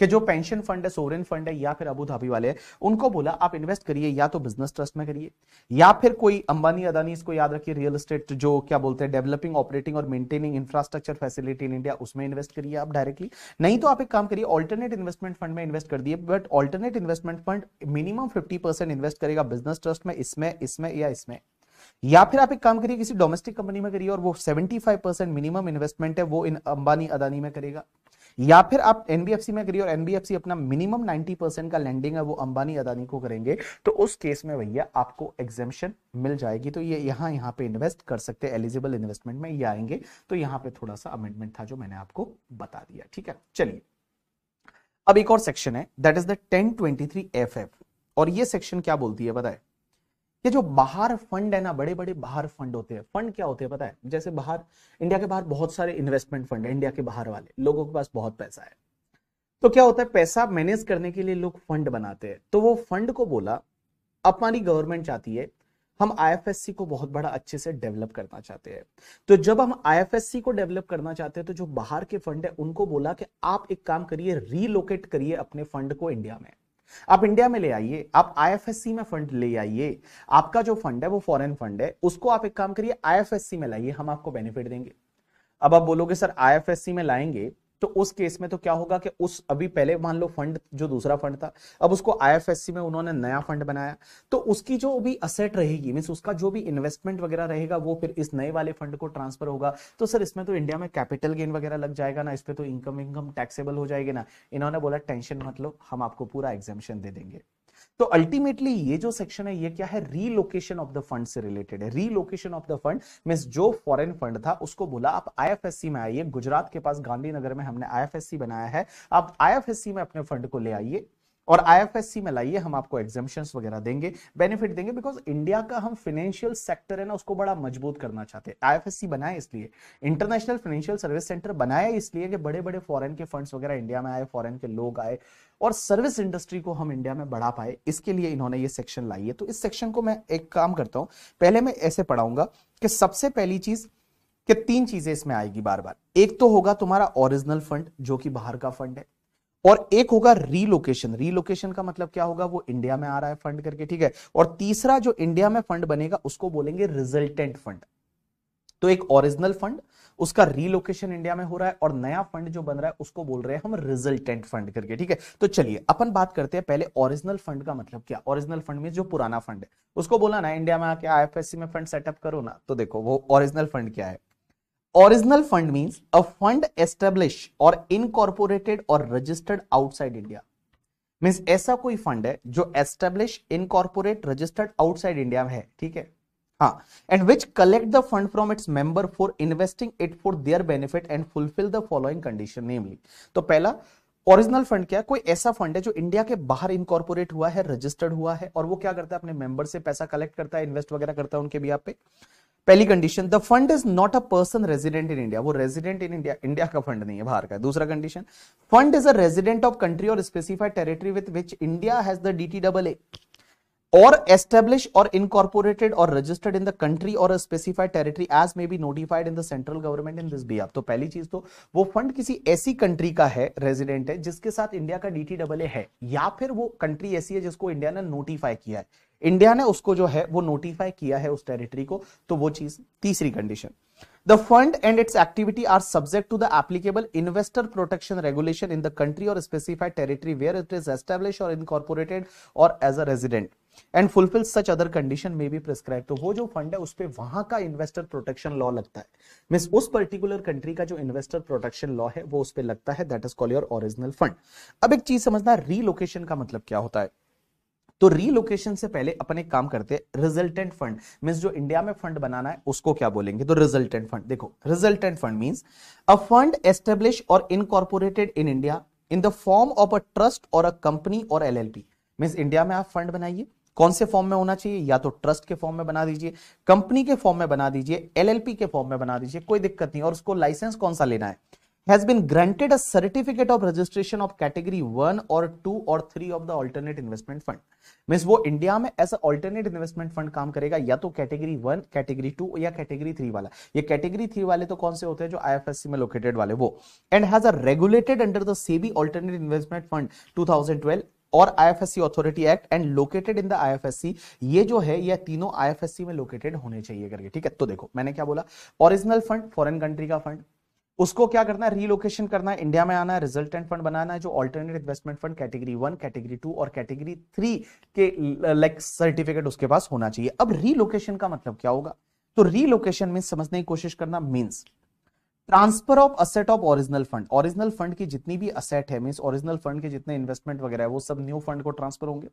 कि जो पेंशन फंड है सोरेन फंड है या फिर अबू धाबी वाले हैं उनको बोला आप इन्वेस्ट करिए या तो बिजनेस ट्रस्ट में करिए या फिर कोई अंबानी अदानी इसको याद रखिए रियल एस्टेट जो क्या बोलते हैं डेवलपिंग ऑपरेटिंग और maintaining infrastructure facility in India उसमें इन्वेस्ट करिए आप डायरेक्टली नहीं तो आप एक काम करिए ऑल्टरनेट इन्वेस्टमेंट फंड में इन्वेस्ट कर दिए but alternate investment fund minimum fifty invest करेगा बिजनेस ट्रस्ट में इसमें इसमें या इसमें या फिर आप एक काम करिए किसी डोमेस्टिक कंपनी में करिए और वो 75 परसेंट मिनिमम इन्वेस्टमेंट है वो इन अंबानी अदानी में करेगा या फिर आप एनबीएफसी में करिए और एनबीएफसी अपना मिनिमम 90 परसेंट का लैंडिंग है वो अंबानी अदानी को करेंगे तो उस केस में भैया आपको एग्जेम्पन मिल जाएगी तो ये यहाँ यहाँ पे इन्वेस्ट कर सकते हैं एलिजिबल इन्वेस्टमेंट में ये आएंगे तो यहाँ पे थोड़ा सा अमेंडमेंट था जो मैंने आपको बता दिया ठीक है चलिए अब एक और सेक्शन है that is the ten twenty three F F और ये सेक्शन क्या बोलती है बताए ये जो बाहर फंड है ना बड़े बड़े बाहर फंड होते हैं फंड क्या होते हैं पता है जैसे बाहर इंडिया के बाहर बहुत सारे इन्वेस्टमेंट फंड है इंडिया के बाहर वाले लोगों के पास बहुत पैसा है तो क्या होता है पैसा मैनेज करने के लिए लोग फंड बनाते हैं तो वो फंड को बोला अपनी गवर्नमेंट चाहती है हम आईएफएससी को बहुत बड़ा अच्छे से डेवलप करना चाहते हैं तो जब हम आईएफएससी को डेवलप करना चाहते हैं तो जो बाहर के फंड है उनको बोला कि आप एक काम करिए रीलोकेट करिए अपने फंड को इंडिया में आप इंडिया में ले आइए आप आईएफएससी में फंड ले आइए आपका जो फंड है वो फॉरेन फंड है उसको आप एक काम करिए आईएफएससी में लाइए हम आपको बेनिफिट देंगे अब आप बोलोगे सर आईएफएससी में लाएंगे तो उस केस में तो क्या होगा कि उस अभी पहले मान लो फंड जो दूसरा फंड था अब उसको आईएफएससी में उन्होंने नया फंड बनाया तो उसकी जो भी असेट रहेगी मीन उसका जो भी इन्वेस्टमेंट वगैरह रहेगा वो फिर इस नए वाले फंड को ट्रांसफर होगा तो सर इसमें तो इंडिया में कैपिटल गेन वगैरह लग जाएगा ना इस पर तो इनकम इनकम टैक्सेबल हो जाएगी ना इन्होंने बोला टेंशन मत लो हम आपको पूरा एग्जामेशन दे देंगे तो अल्टीमेटली ये जो सेक्शन है ये क्या है रीलोकेशन ऑफ द फंड से रिलेटेड है relocation of the fund mean जो फॉरेन फंड था उसको बोला आप आईएफएससी में आइए गुजरात के पास गांधीनगर में हमने आईएफएससी बनाया है आप आईएफएससी में अपने फंड को ले आइए और आईएफएससी में लाइए हम आपको एग्जामेशन वगैरह देंगे बेनिफिट देंगे बिकॉज इंडिया का हम फाइनेंशियल सेक्टर है ना उसको बड़ा मजबूत करना चाहते हैं आईएफएससी बनाया इसलिए इंटरनेशनल फाइनेंशियल सर्विस सेंटर बनाया इसलिए कि बड़े बड़े फॉरेन के फंड्स वगैरह इंडिया में आए फॉरेन के लोग आए और सर्विस इंडस्ट्री को हम इंडिया में बढ़ा पाए इसके लिए इन्होंने ये सेक्शन लाई है तो इस सेक्शन को मैं एक काम करता हूं पहले मैं ऐसे पढ़ाऊंगा कि सबसे पहली चीज कि तीन चीजें इसमें आएगी बार बार एक तो होगा तुम्हारा ओरिजिनल फंड जो कि बाहर का फंड है और एक होगा रीलोकेशन रीलोकेशन का मतलब क्या होगा वो इंडिया में आ रहा है फंड करके ठीक है और तीसरा जो इंडिया में फंड बनेगा उसको बोलेंगे रिजल्टेंट फंड तो एक ओरिजिनल फंड उसका रीलोकेशन इंडिया में हो रहा है और नया फंड जो बन रहा है उसको बोल रहे हैं हम रिजल्टेंट फंड करके ठीक है तो चलिए अपन बात करते हैं पहले ओरिजिनल फंड का मतलब क्या ओरिजिनल फंड में जो पुराना फंड है उसको बोला ना इंडिया में आके आईएफएससी में फंड सेटअप करो ना तो देखो वो ओरिजिनल फंड क्या है original fund means a fund establish और इनकॉर्पोरेटेड और रजिस्टर्ड आउटसाइड इंडिया मीन्स ऐसा कोई फंड है जो establish incorporate registered outside India में है ठीक है हाँ and which collect the fund from its member for investing it for their benefit and fulfil the following condition namely तो पहला ओरिजिनल फंड क्या है कोई ऐसा फंड है जो इंडिया के बाहर इनकॉर्पोरेट हुआ है रजिस्टर्ड हुआ है और वो क्या करता है अपने मेंबर से पैसा कलेक्ट करता है इन्वेस्ट वगैरह करता है उनके भी आप पे पहली condition the fund is not a person resident in India वो रेजिडेंट इन इंडिया इंडिया का फंड नहीं है बाहर का है। दूसरा condition fund is a resident of country और specified territory with which India has the DT double A और एस्टेब्लिश और इनकॉर्पोरेटेड और रजिस्टर्ड इन द कंट्री और specified territory as may be notified in the central government in this be आप तो पहली चीज तो वो फंड किसी ऐसी कंट्री का है रेजिडेंट है जिसके साथ इंडिया का डीटी डबल है या फिर वो कंट्री ऐसी है जिसको इंडिया ने नोटिफाई किया है इंडिया ने उसको जो है वो नोटिफाई किया है उस टेरिटरी को तो वो चीज तीसरी condition the fund and its activity are subject to the applicable investor protection regulation in the country or specified territory where it is established or incorporated or as a resident and fulfills such other condition may be prescribed तो वो जो fund है उस पर वहां का investor protection law लगता है मीन्स उस पर्टिकुलर कंट्री का जो इन्वेस्टर प्रोटेक्शन लॉ है वो उस पर लगता है that is call your original fund अब एक चीज समझना रीलोकेशन का मतलब क्या होता है तो रीलोकेशन से पहले अपने काम करते हैं रिजल्टेंट फंड मीन जो इंडिया में फंड बनाना है उसको क्या बोलेंगे तो रिजल्टेंट फंड देखो resultant fund mean a fund establish और incorporated in India in the form of a trust और अ कंपनी और एल एलपी मीन इंडिया में आप फंड बनाइए कौन से फॉर्म में होना चाहिए या तो ट्रस्ट के फॉर्म में बना दीजिए कंपनी के फॉर्म में बना दीजिए एलएलपी के फॉर्म में बना दीजिए कोई दिक्कत नहीं और उसको लाइसेंस कौन सा लेना है has been granted a certificate of registration of category 1 or 2 or 3 of the alternate investment fund means wo india mein as a alternate investment fund kaam karega ya to category 1 category 2 ya category 3 wala ye category 3 wale to kaun se hote hain jo ifsc mein located wale wo and has a regulated under the sebi alternate investment fund 2012 और IFSC authority act and located in the IFSC ये जो है ये तीनों IFSC में located होने चाहिए करके ठीक है तो देखो मैंने क्या बोला ओरिजिनल फंड फॉरेन कंट्री का फंड उसको क्या करना है रीलोकेशन करना है इंडिया में आना है रिजल्टेंट फंड बनाना है जो alternate investment fund category one category two और कैटेगरी थ्री के लाइक सर्टिफिकेट उसके पास होना चाहिए अब रीलोकेशन का मतलब क्या होगा तो रीलोकेशन मीन समझने की कोशिश करना means transfer of asset of original fund original fund की जितनी भी असेट है मीन ओरिजिनल फंड के जितने इन्वेस्टमेंट वगैरह है वो सब न्यू फंड को ट्रांसफर होंगे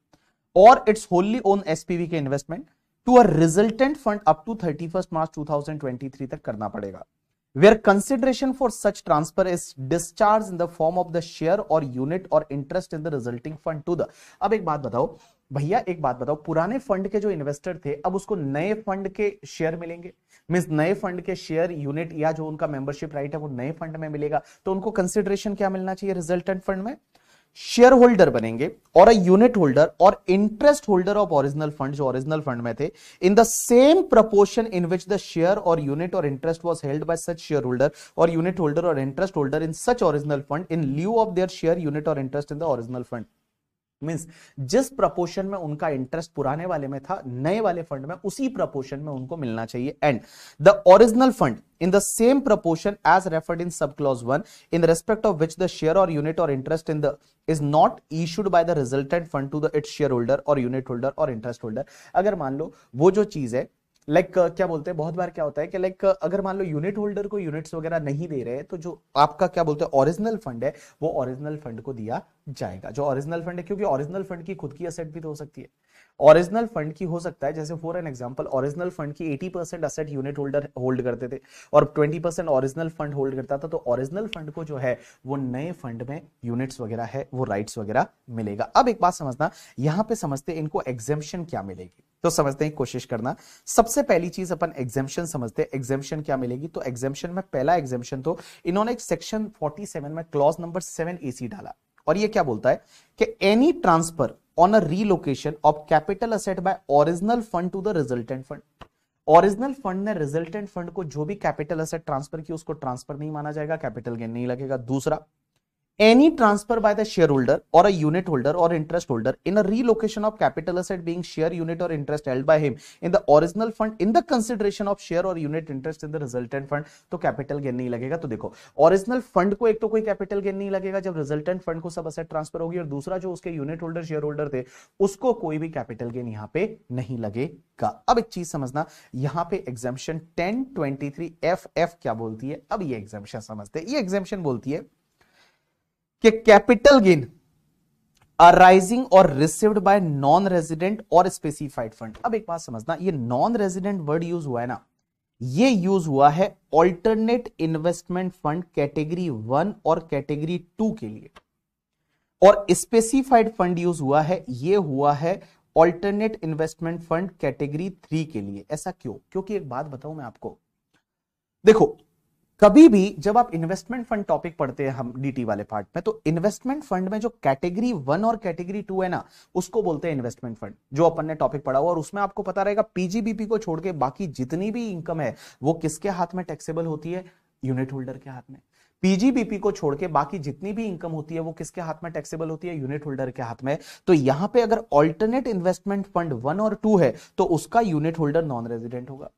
और इट्स होली ओन एसपीवी के investment to a resultant fund up to thirty March three तक करना पड़ेगा where consideration for such transfer is discharged in the form of the share or unit or interest in the resulting fund to the अब एक बात बताओ भैया एक बात बताओ पुराने फंड के जो इन्वेस्टर थे अब उसको नए फंड के शेयर मिलेंगे मीन्स नए फंड के शेयर यूनिट या जो उनका मेंबरशिप राइट है वो नए फंड में मिलेगा तो उनको कंसिडरेशन क्या मिलना चाहिए रिजल्टेंट फंड में शेयर होल्डर बनेंगे और अ यूनिट होल्डर और interest holder of original fund जो ओरिजिनल फंड में थे in the same proportion in which the share और यूनिट और interest was held by such share holder और यूनिट होल्डर और interest holder in such original fund in lieu of their share unit और interest in the original fund means जिस proportion में उनका interest पुराने वाले में था नए वाले फंड में उसी प्रपोर्शन में उनको मिलना चाहिए and the original fund in the same proportion as referred in sub clause one in respect of which the share और यूनिट और interest in the is not issued by the resultant fund to the its share holder और unit holder और interest holder अगर मान लो वो जो चीज है लाइक like, uh, क्या बोलते हैं बहुत बार क्या होता है कि लाइक like, uh, अगर मान लो यूनिट होल्डर को यूनिट्स वगैरह नहीं दे रहे तो जो आपका क्या बोलते हैं ओरिजिनल फंड है वो ओरिजिनल फंड को दिया जाएगा जो ओरिजिनल फंड है क्योंकि ओरिजिनल फंड की खुद की असेट भी तो हो सकती है ओरिजिनल फंड की हो सकता है जैसे for an example original fund की 80 percent asset unit holder hold करते थे और 20 परसेंट ओरिजिनल फंड होल्ड करता था तो ओरिजिनल फंड को जो है वो नए फंड में यूनिट्स वगैरह है वो राइट्स वगैरह मिलेगा अब एक बात समझना यहाँ पे समझते हैं इनको एग्जेम्पन क्या मिलेगी तो समझते हैं कोशिश करना सबसे पहली चीज अपन एग्जेम्पन समझते हैं एग्जेम्पन क्या मिलेगी तो एग्जेम्पन में पहला एग्जेम्पन तो इन्होंने एक सेक्शन 47 में क्लॉज नंबर 7 एसी डाला और ये क्या बोलता है कि any transfer on a relocation of capital asset by original fund to the resultant fund original fund ने रिजल्टेंट फंड को जो भी कैपिटल असेट ट्रांसफर किया उसको ट्रांसफर नहीं माना जाएगा कैपिटल गेन नहीं लगेगा दूसरा any transfer by the share holder और अ यूनिट होल्डर और interest holder in a relocation of capital asset being share unit और interest held by him in the original fund in the consideration of share और unit interest in the resultant fund तो capital gain नहीं लगेगा तो देखो original fund को एक तो कोई कैपिटल गेन नहीं लगेगा जब रिजल्टेंट फंड को सब असेट ट्रांसफर होगी और दूसरा जो उसके यूनिट होल्डर शेयर होल्डर थे उसको कोई भी कैपिटल गेन यहां पर नहीं लगेगा अब एक चीज समझना यहां पर exemption ten twenty three F F क्या बोलती है अब ये एग्जामेशन समझते ये एग्जामेशन बोलती है कि कैपिटल गेन अराइजिंग और रिसीव्ड बाय नॉन रेजिडेंट और स्पेसिफाइड फंड अब एक बात समझना ये नॉन रेजिडेंट वर्ड यूज हुआ है ना ये यूज हुआ है alternate investment fund category one और कैटेगरी टू के लिए और स्पेसिफाइड फंड यूज हुआ है ये हुआ है alternate investment fund category three के लिए ऐसा क्यों क्योंकि एक बात बताऊं मैं आपको देखो कभी भी जब आप इन्वेस्टमेंट फंड टॉपिक पढ़ते हैं हम डीटी वाले पार्ट में तो इन्वेस्टमेंट फंड में जो कैटेगरी वन और कैटेगरी टू है ना उसको बोलते हैं इन्वेस्टमेंट फंड जो अपन ने टॉपिक पढ़ा हुआ और उसमें आपको पता रहेगा पीजीबीपी को छोड़ के बाकी जितनी भी इनकम है वो किसके हाथ में टैक्सेबल होती है यूनिट होल्डर के हाथ में पीजीबीपी को छोड़ के बाकी जितनी भी इनकम होती है वो किसके हाथ में टैक्सेबल होती है यूनिट होल्डर के हाथ में तो यहां पे अगर ऑल्टरनेट इन्वेस्टमेंट फंड वन और टू है तो उसका यूनिट होल्डर नॉन रेजिडेंट होगा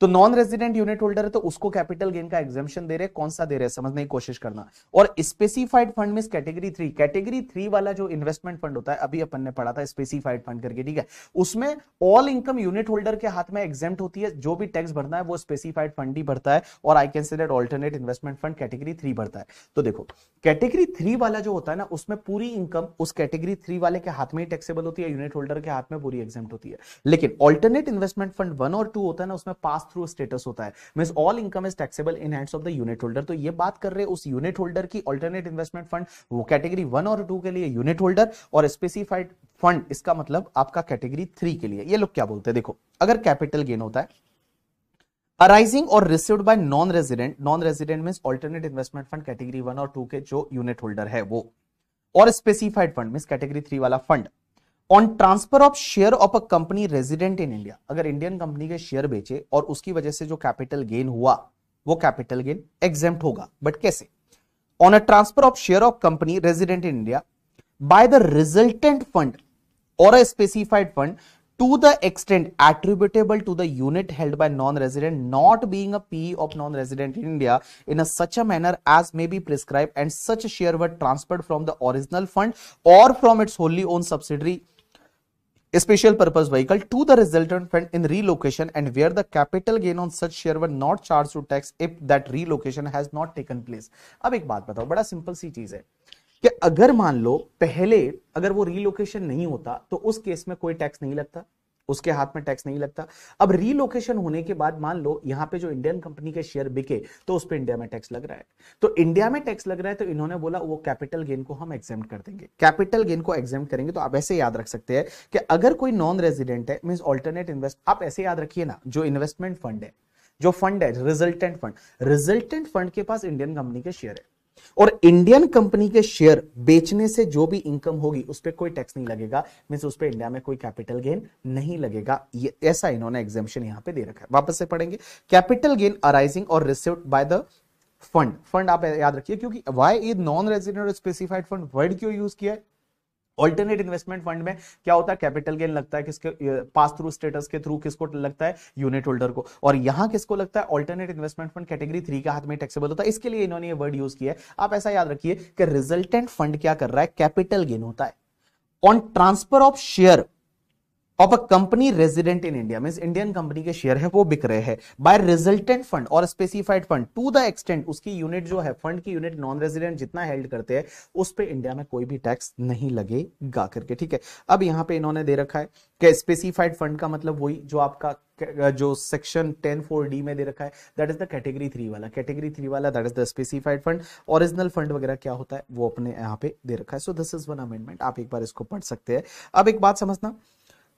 तो नॉन रेजिडेंट यूनिट होल्डर है तो उसको कैपिटल गेन का एग्जामेशन दे रहे कौन सा दे रहे समझने की कोशिश करना और स्पेसिफाइड फंड में कैटेगरी थ्री कैटेगरी थ्री वाला जो इन्वेस्टमेंट फंड होता है अभी अपन ने पढ़ा था स्पेसिफाइड फंड करके ठीक है उसमें ऑल इनकम यूनिट होल्डर के हाथ में एग्जाम होती है जो भी टैक्स भरना है वो स्पेसिफाइड फंड ही भरता है और I can say that alternate investment fund category three भरता है तो देखो कैटेगरी थ्री वाला जो होता है ना उसमें पूरी इनकम उस कैटेगरी थ्री वाले के हाथ में ही टैक्सेबल होती है यूनिट होल्डर के हाथ में पूरी एग्जाम होती है लेकिन ऑल्टरनेट इन्वेस्टमेंट फंड वन और टू होता है ना उसमें पास थ्रू स्टेटस होता है mean all income is taxable in hands of the unit holder तो ये बात कर रहे हैं उस यूनिट होल्डर की ऑल्टरनेट इन्वेस्टमेंट फंड वो कैटेगरी वन और टू के लिए यूनिट होल्डर और स्पेसिफाइड फंड इसका मतलब आपका कैटेगरी थ्री के लिए ये लोग क्या बोलते हैं देखो अगर कैपिटल गेन होता है अराइजिंग और received by non resident non resident mean alternate investment fund category one और टू के जो यूनिट होल्डर है वो और specified fund mean category three वाला fund on transfer of share of a company resident in India अगर Indian company के share बेचे और उसकी वजह से जो कैपिटल गेन हुआ वो कैपिटल गेन एग्जाम होगा बट कैसे on a transfer of share of company resident in India by the resultant fund और a specified fund to the extent attributable to the unit held by non resident not being P of non resident in India in such a manner as may be prescribe and such share were transferred from the original fund और from its wholly owned subsidiary special purpose vehicle to the resultant fund in relocation and where the capital gain on such share were not charge to tax if that relocation has not taken place अब एक बात बताओ बड़ा simple सी चीज है कि अगर मान लो पहले अगर वो रीलोकेशन नहीं होता तो उस केस में कोई टैक्स नहीं लगता उसके हाथ में टैक्स नहीं लगता अब रीलोकेशन होने के बाद मान लो यहां पे जो इंडियन कंपनी के शेयर बिके तो उस पर इंडिया में टैक्स लग रहा है तो इंडिया में टैक्स लग रहा है तो इन्होंने बोला वो कैपिटल गेन को हम एग्जाम कर देंगे कैपिटल गेन को एग्जाम करेंगे तो आप ऐसे याद रख सकते हैं कि अगर कोई नॉन रेजिडेंट है मीन ऑल्टरनेट इन्वेस्ट आप ऐसे याद रखिए ना जो इन्वेस्टमेंट फंड है जो फंड है रिजल्टेंट फंड रिजल्टेंट फंड के पास इंडियन कंपनी के शेयर है और इंडियन कंपनी के शेयर बेचने से जो भी इनकम होगी उस पर कोई टैक्स नहीं लगेगा मीन्स उस पर इंडिया में कोई कैपिटल गेन नहीं लगेगा ये ऐसा इन्होंने एग्जामेशन यहां पे दे रखा है वापस से पढ़ेंगे कैपिटल गेन अराइजिंग और receive by the fund fund आप याद रखिए क्योंकि why is non resident specified fund word क्यों यूज किया है ऑल्टरनेट इन्वेस्टमेंट फंड में क्या होता है कैपिटल गेन लगता है किसके पास थ्रू स्टेटस के थ्रू किसको लगता है यूनिट होल्डर को और यहां किसको लगता है alternate investment fund category three के हाथ में टैक्सेबल होता है इसके लिए इन्होंने ये वर्ड यूज किया है आप ऐसा याद रखिए कि रिजल्टेंट फंड क्या कर रहा है कैपिटल गेन होता है on transfer of share of a company resident in India mean Indian company के शेयर है वो बिक रहे हैं बाय रिजल्टेंट फंड और specified fund to the extent उसकी यूनिट जो है फंड की यूनिट नॉन रेजिडेंट जितना हेल्ड करते हैं उस पर इंडिया में कोई भी टैक्स नहीं लगेगा करके ठीक है अब यहाँ पे इन्होंने दे रखा है कि स्पेसिफाइड फंड का मतलब वही जो आपका जो सेक्शन टेन फोर डी में दे रखा है that is the category three वाला कैटेगरी थ्री वाला that is the specified fund original fund वगैरह क्या होता है वो अपने यहाँ पे दे रखा है so this is one amendment आप एक बार इसको पढ़ सकते हैं अब एक बात समझना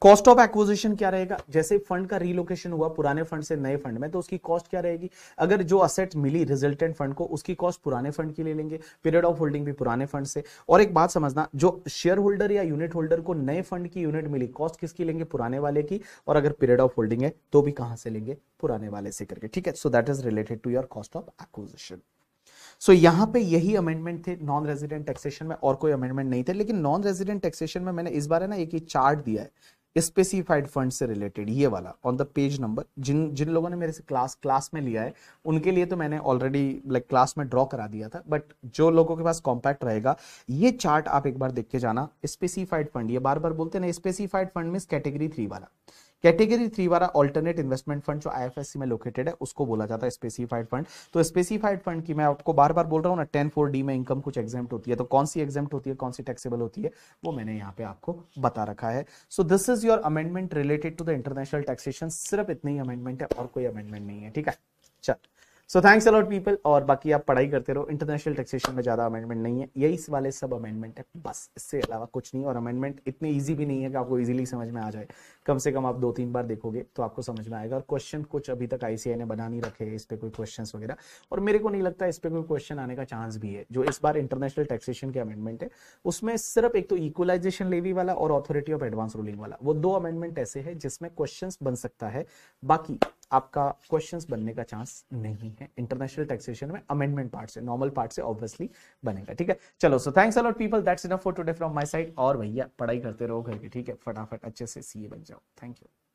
कॉस्ट ऑफ एक्विजिशन क्या रहेगा जैसे फंड का रिलोकेशन हुआ पुराने फंड से नए फंड में तो उसकी कॉस्ट क्या रहेगी अगर जो असेट मिली रिजल्टेंट फंड को उसकी कॉस्ट पुराने फंड की ले लेंगे पीरियड ऑफ होल्डिंग भी पुराने फंड से और एक बात समझना जो शेयर होल्डर या यूनिट होल्डर को नए फंड की यूनिट मिली कॉस्ट किसकी लेंगे पुराने वाले की और अगर पीरियड ऑफ होल्डिंग है तो भी कहां से लेंगे पुराने वाले से करके ठीक है so that is related to your cost of acquisition so so, यहाँ पे यही अमेंडमेंट थे नॉन रेजिडेंट टैक्सेशन में और कोई अमेंडमेंट नहीं थे लेकिन नॉन रेजिडेंट टैक्सेशन में मैंने इस बार है ना एक ही चार्ट दिया है स्पेसिफाइड फंड से रिलेटेड ये वाला ऑन द पेज नंबर जिन जिन लोगों ने मेरे से क्लास क्लास में लिया है उनके लिए तो मैंने ऑलरेडी लाइक क्लास में ड्रॉ करा दिया था बट जो लोगों के पास कॉम्पैक्ट रहेगा ये चार्ट आप एक बार देख के जाना स्पेसिफाइड फंड ये बार बार बोलते हैं ना specified fund mean category three वाला कैटेगरी थ्री वाला ऑल्टरनेट इन्वेस्टमेंट फंड जो आईएफएससी में लोकेटेड है उसको बोला जाता है स्पेसिफाइड फंड तो स्पेसिफाइड फंड की मैं आपको बार बार बोल रहा हूँ ना टेन फोर डी में इनकम कुछ एग्जाम होती है तो कौन सी एग्जाम होती है कौन सी टैक्सेबल होती है वो मैंने यहाँ पे आपको बता रखा है so this is your amendment related to the international taxation सिर्फ इतनी ही अमेंडमेंट है और कोई अमेंडमेंट नहीं है ठीक है चल सो थैंक्स अलॉट पीपल और बाकी आप पढ़ाई करते रहो इंटरनेशनल टैक्सेशन में ज़्यादा अमेंडमेंट नहीं है यही इस वाले सब अमेंडमेंट है बस इससे अलावा कुछ नहीं और अमेंडमेंट इतने ईजी भी नहीं है कि आपको ईजिली समझ में आ जाए कम से कम आप दो तीन बार देखोगे तो आपको समझ में आएगा और क्वेश्चन कुछ अभी तक आईसीआई ने बना नहीं रखे इस पर कोई क्वेश्चन वगैरह और मेरे को नहीं लगता इस पर कोई क्वेश्चन आने का चांस भी है जो इस बार इंटरनेशनल टैक्सेशन के अमेंडमेंट है उसमें सिर्फ एक तो इक्वलाइजेशन लेवी वाला और अथॉरिटी ऑफ एडवांस रूलिंग वाला वो दो अमेंडमेंट ऐसे है जिसमें क्वेश्चन बन सकता है बाकी आपका क्वेश्चंस बनने का चांस नहीं है इंटरनेशनल टैक्सेशन में अमेंडमेंट पार्ट से नॉर्मल पार्ट से ऑब्वियसली बनेगा ठीक है चलो so thanks a lot people that's enough for today from my side और भैया पढ़ाई करते रहो घर के ठीक है फटाफट अच्छे से सीए बन जाओ थैंक यू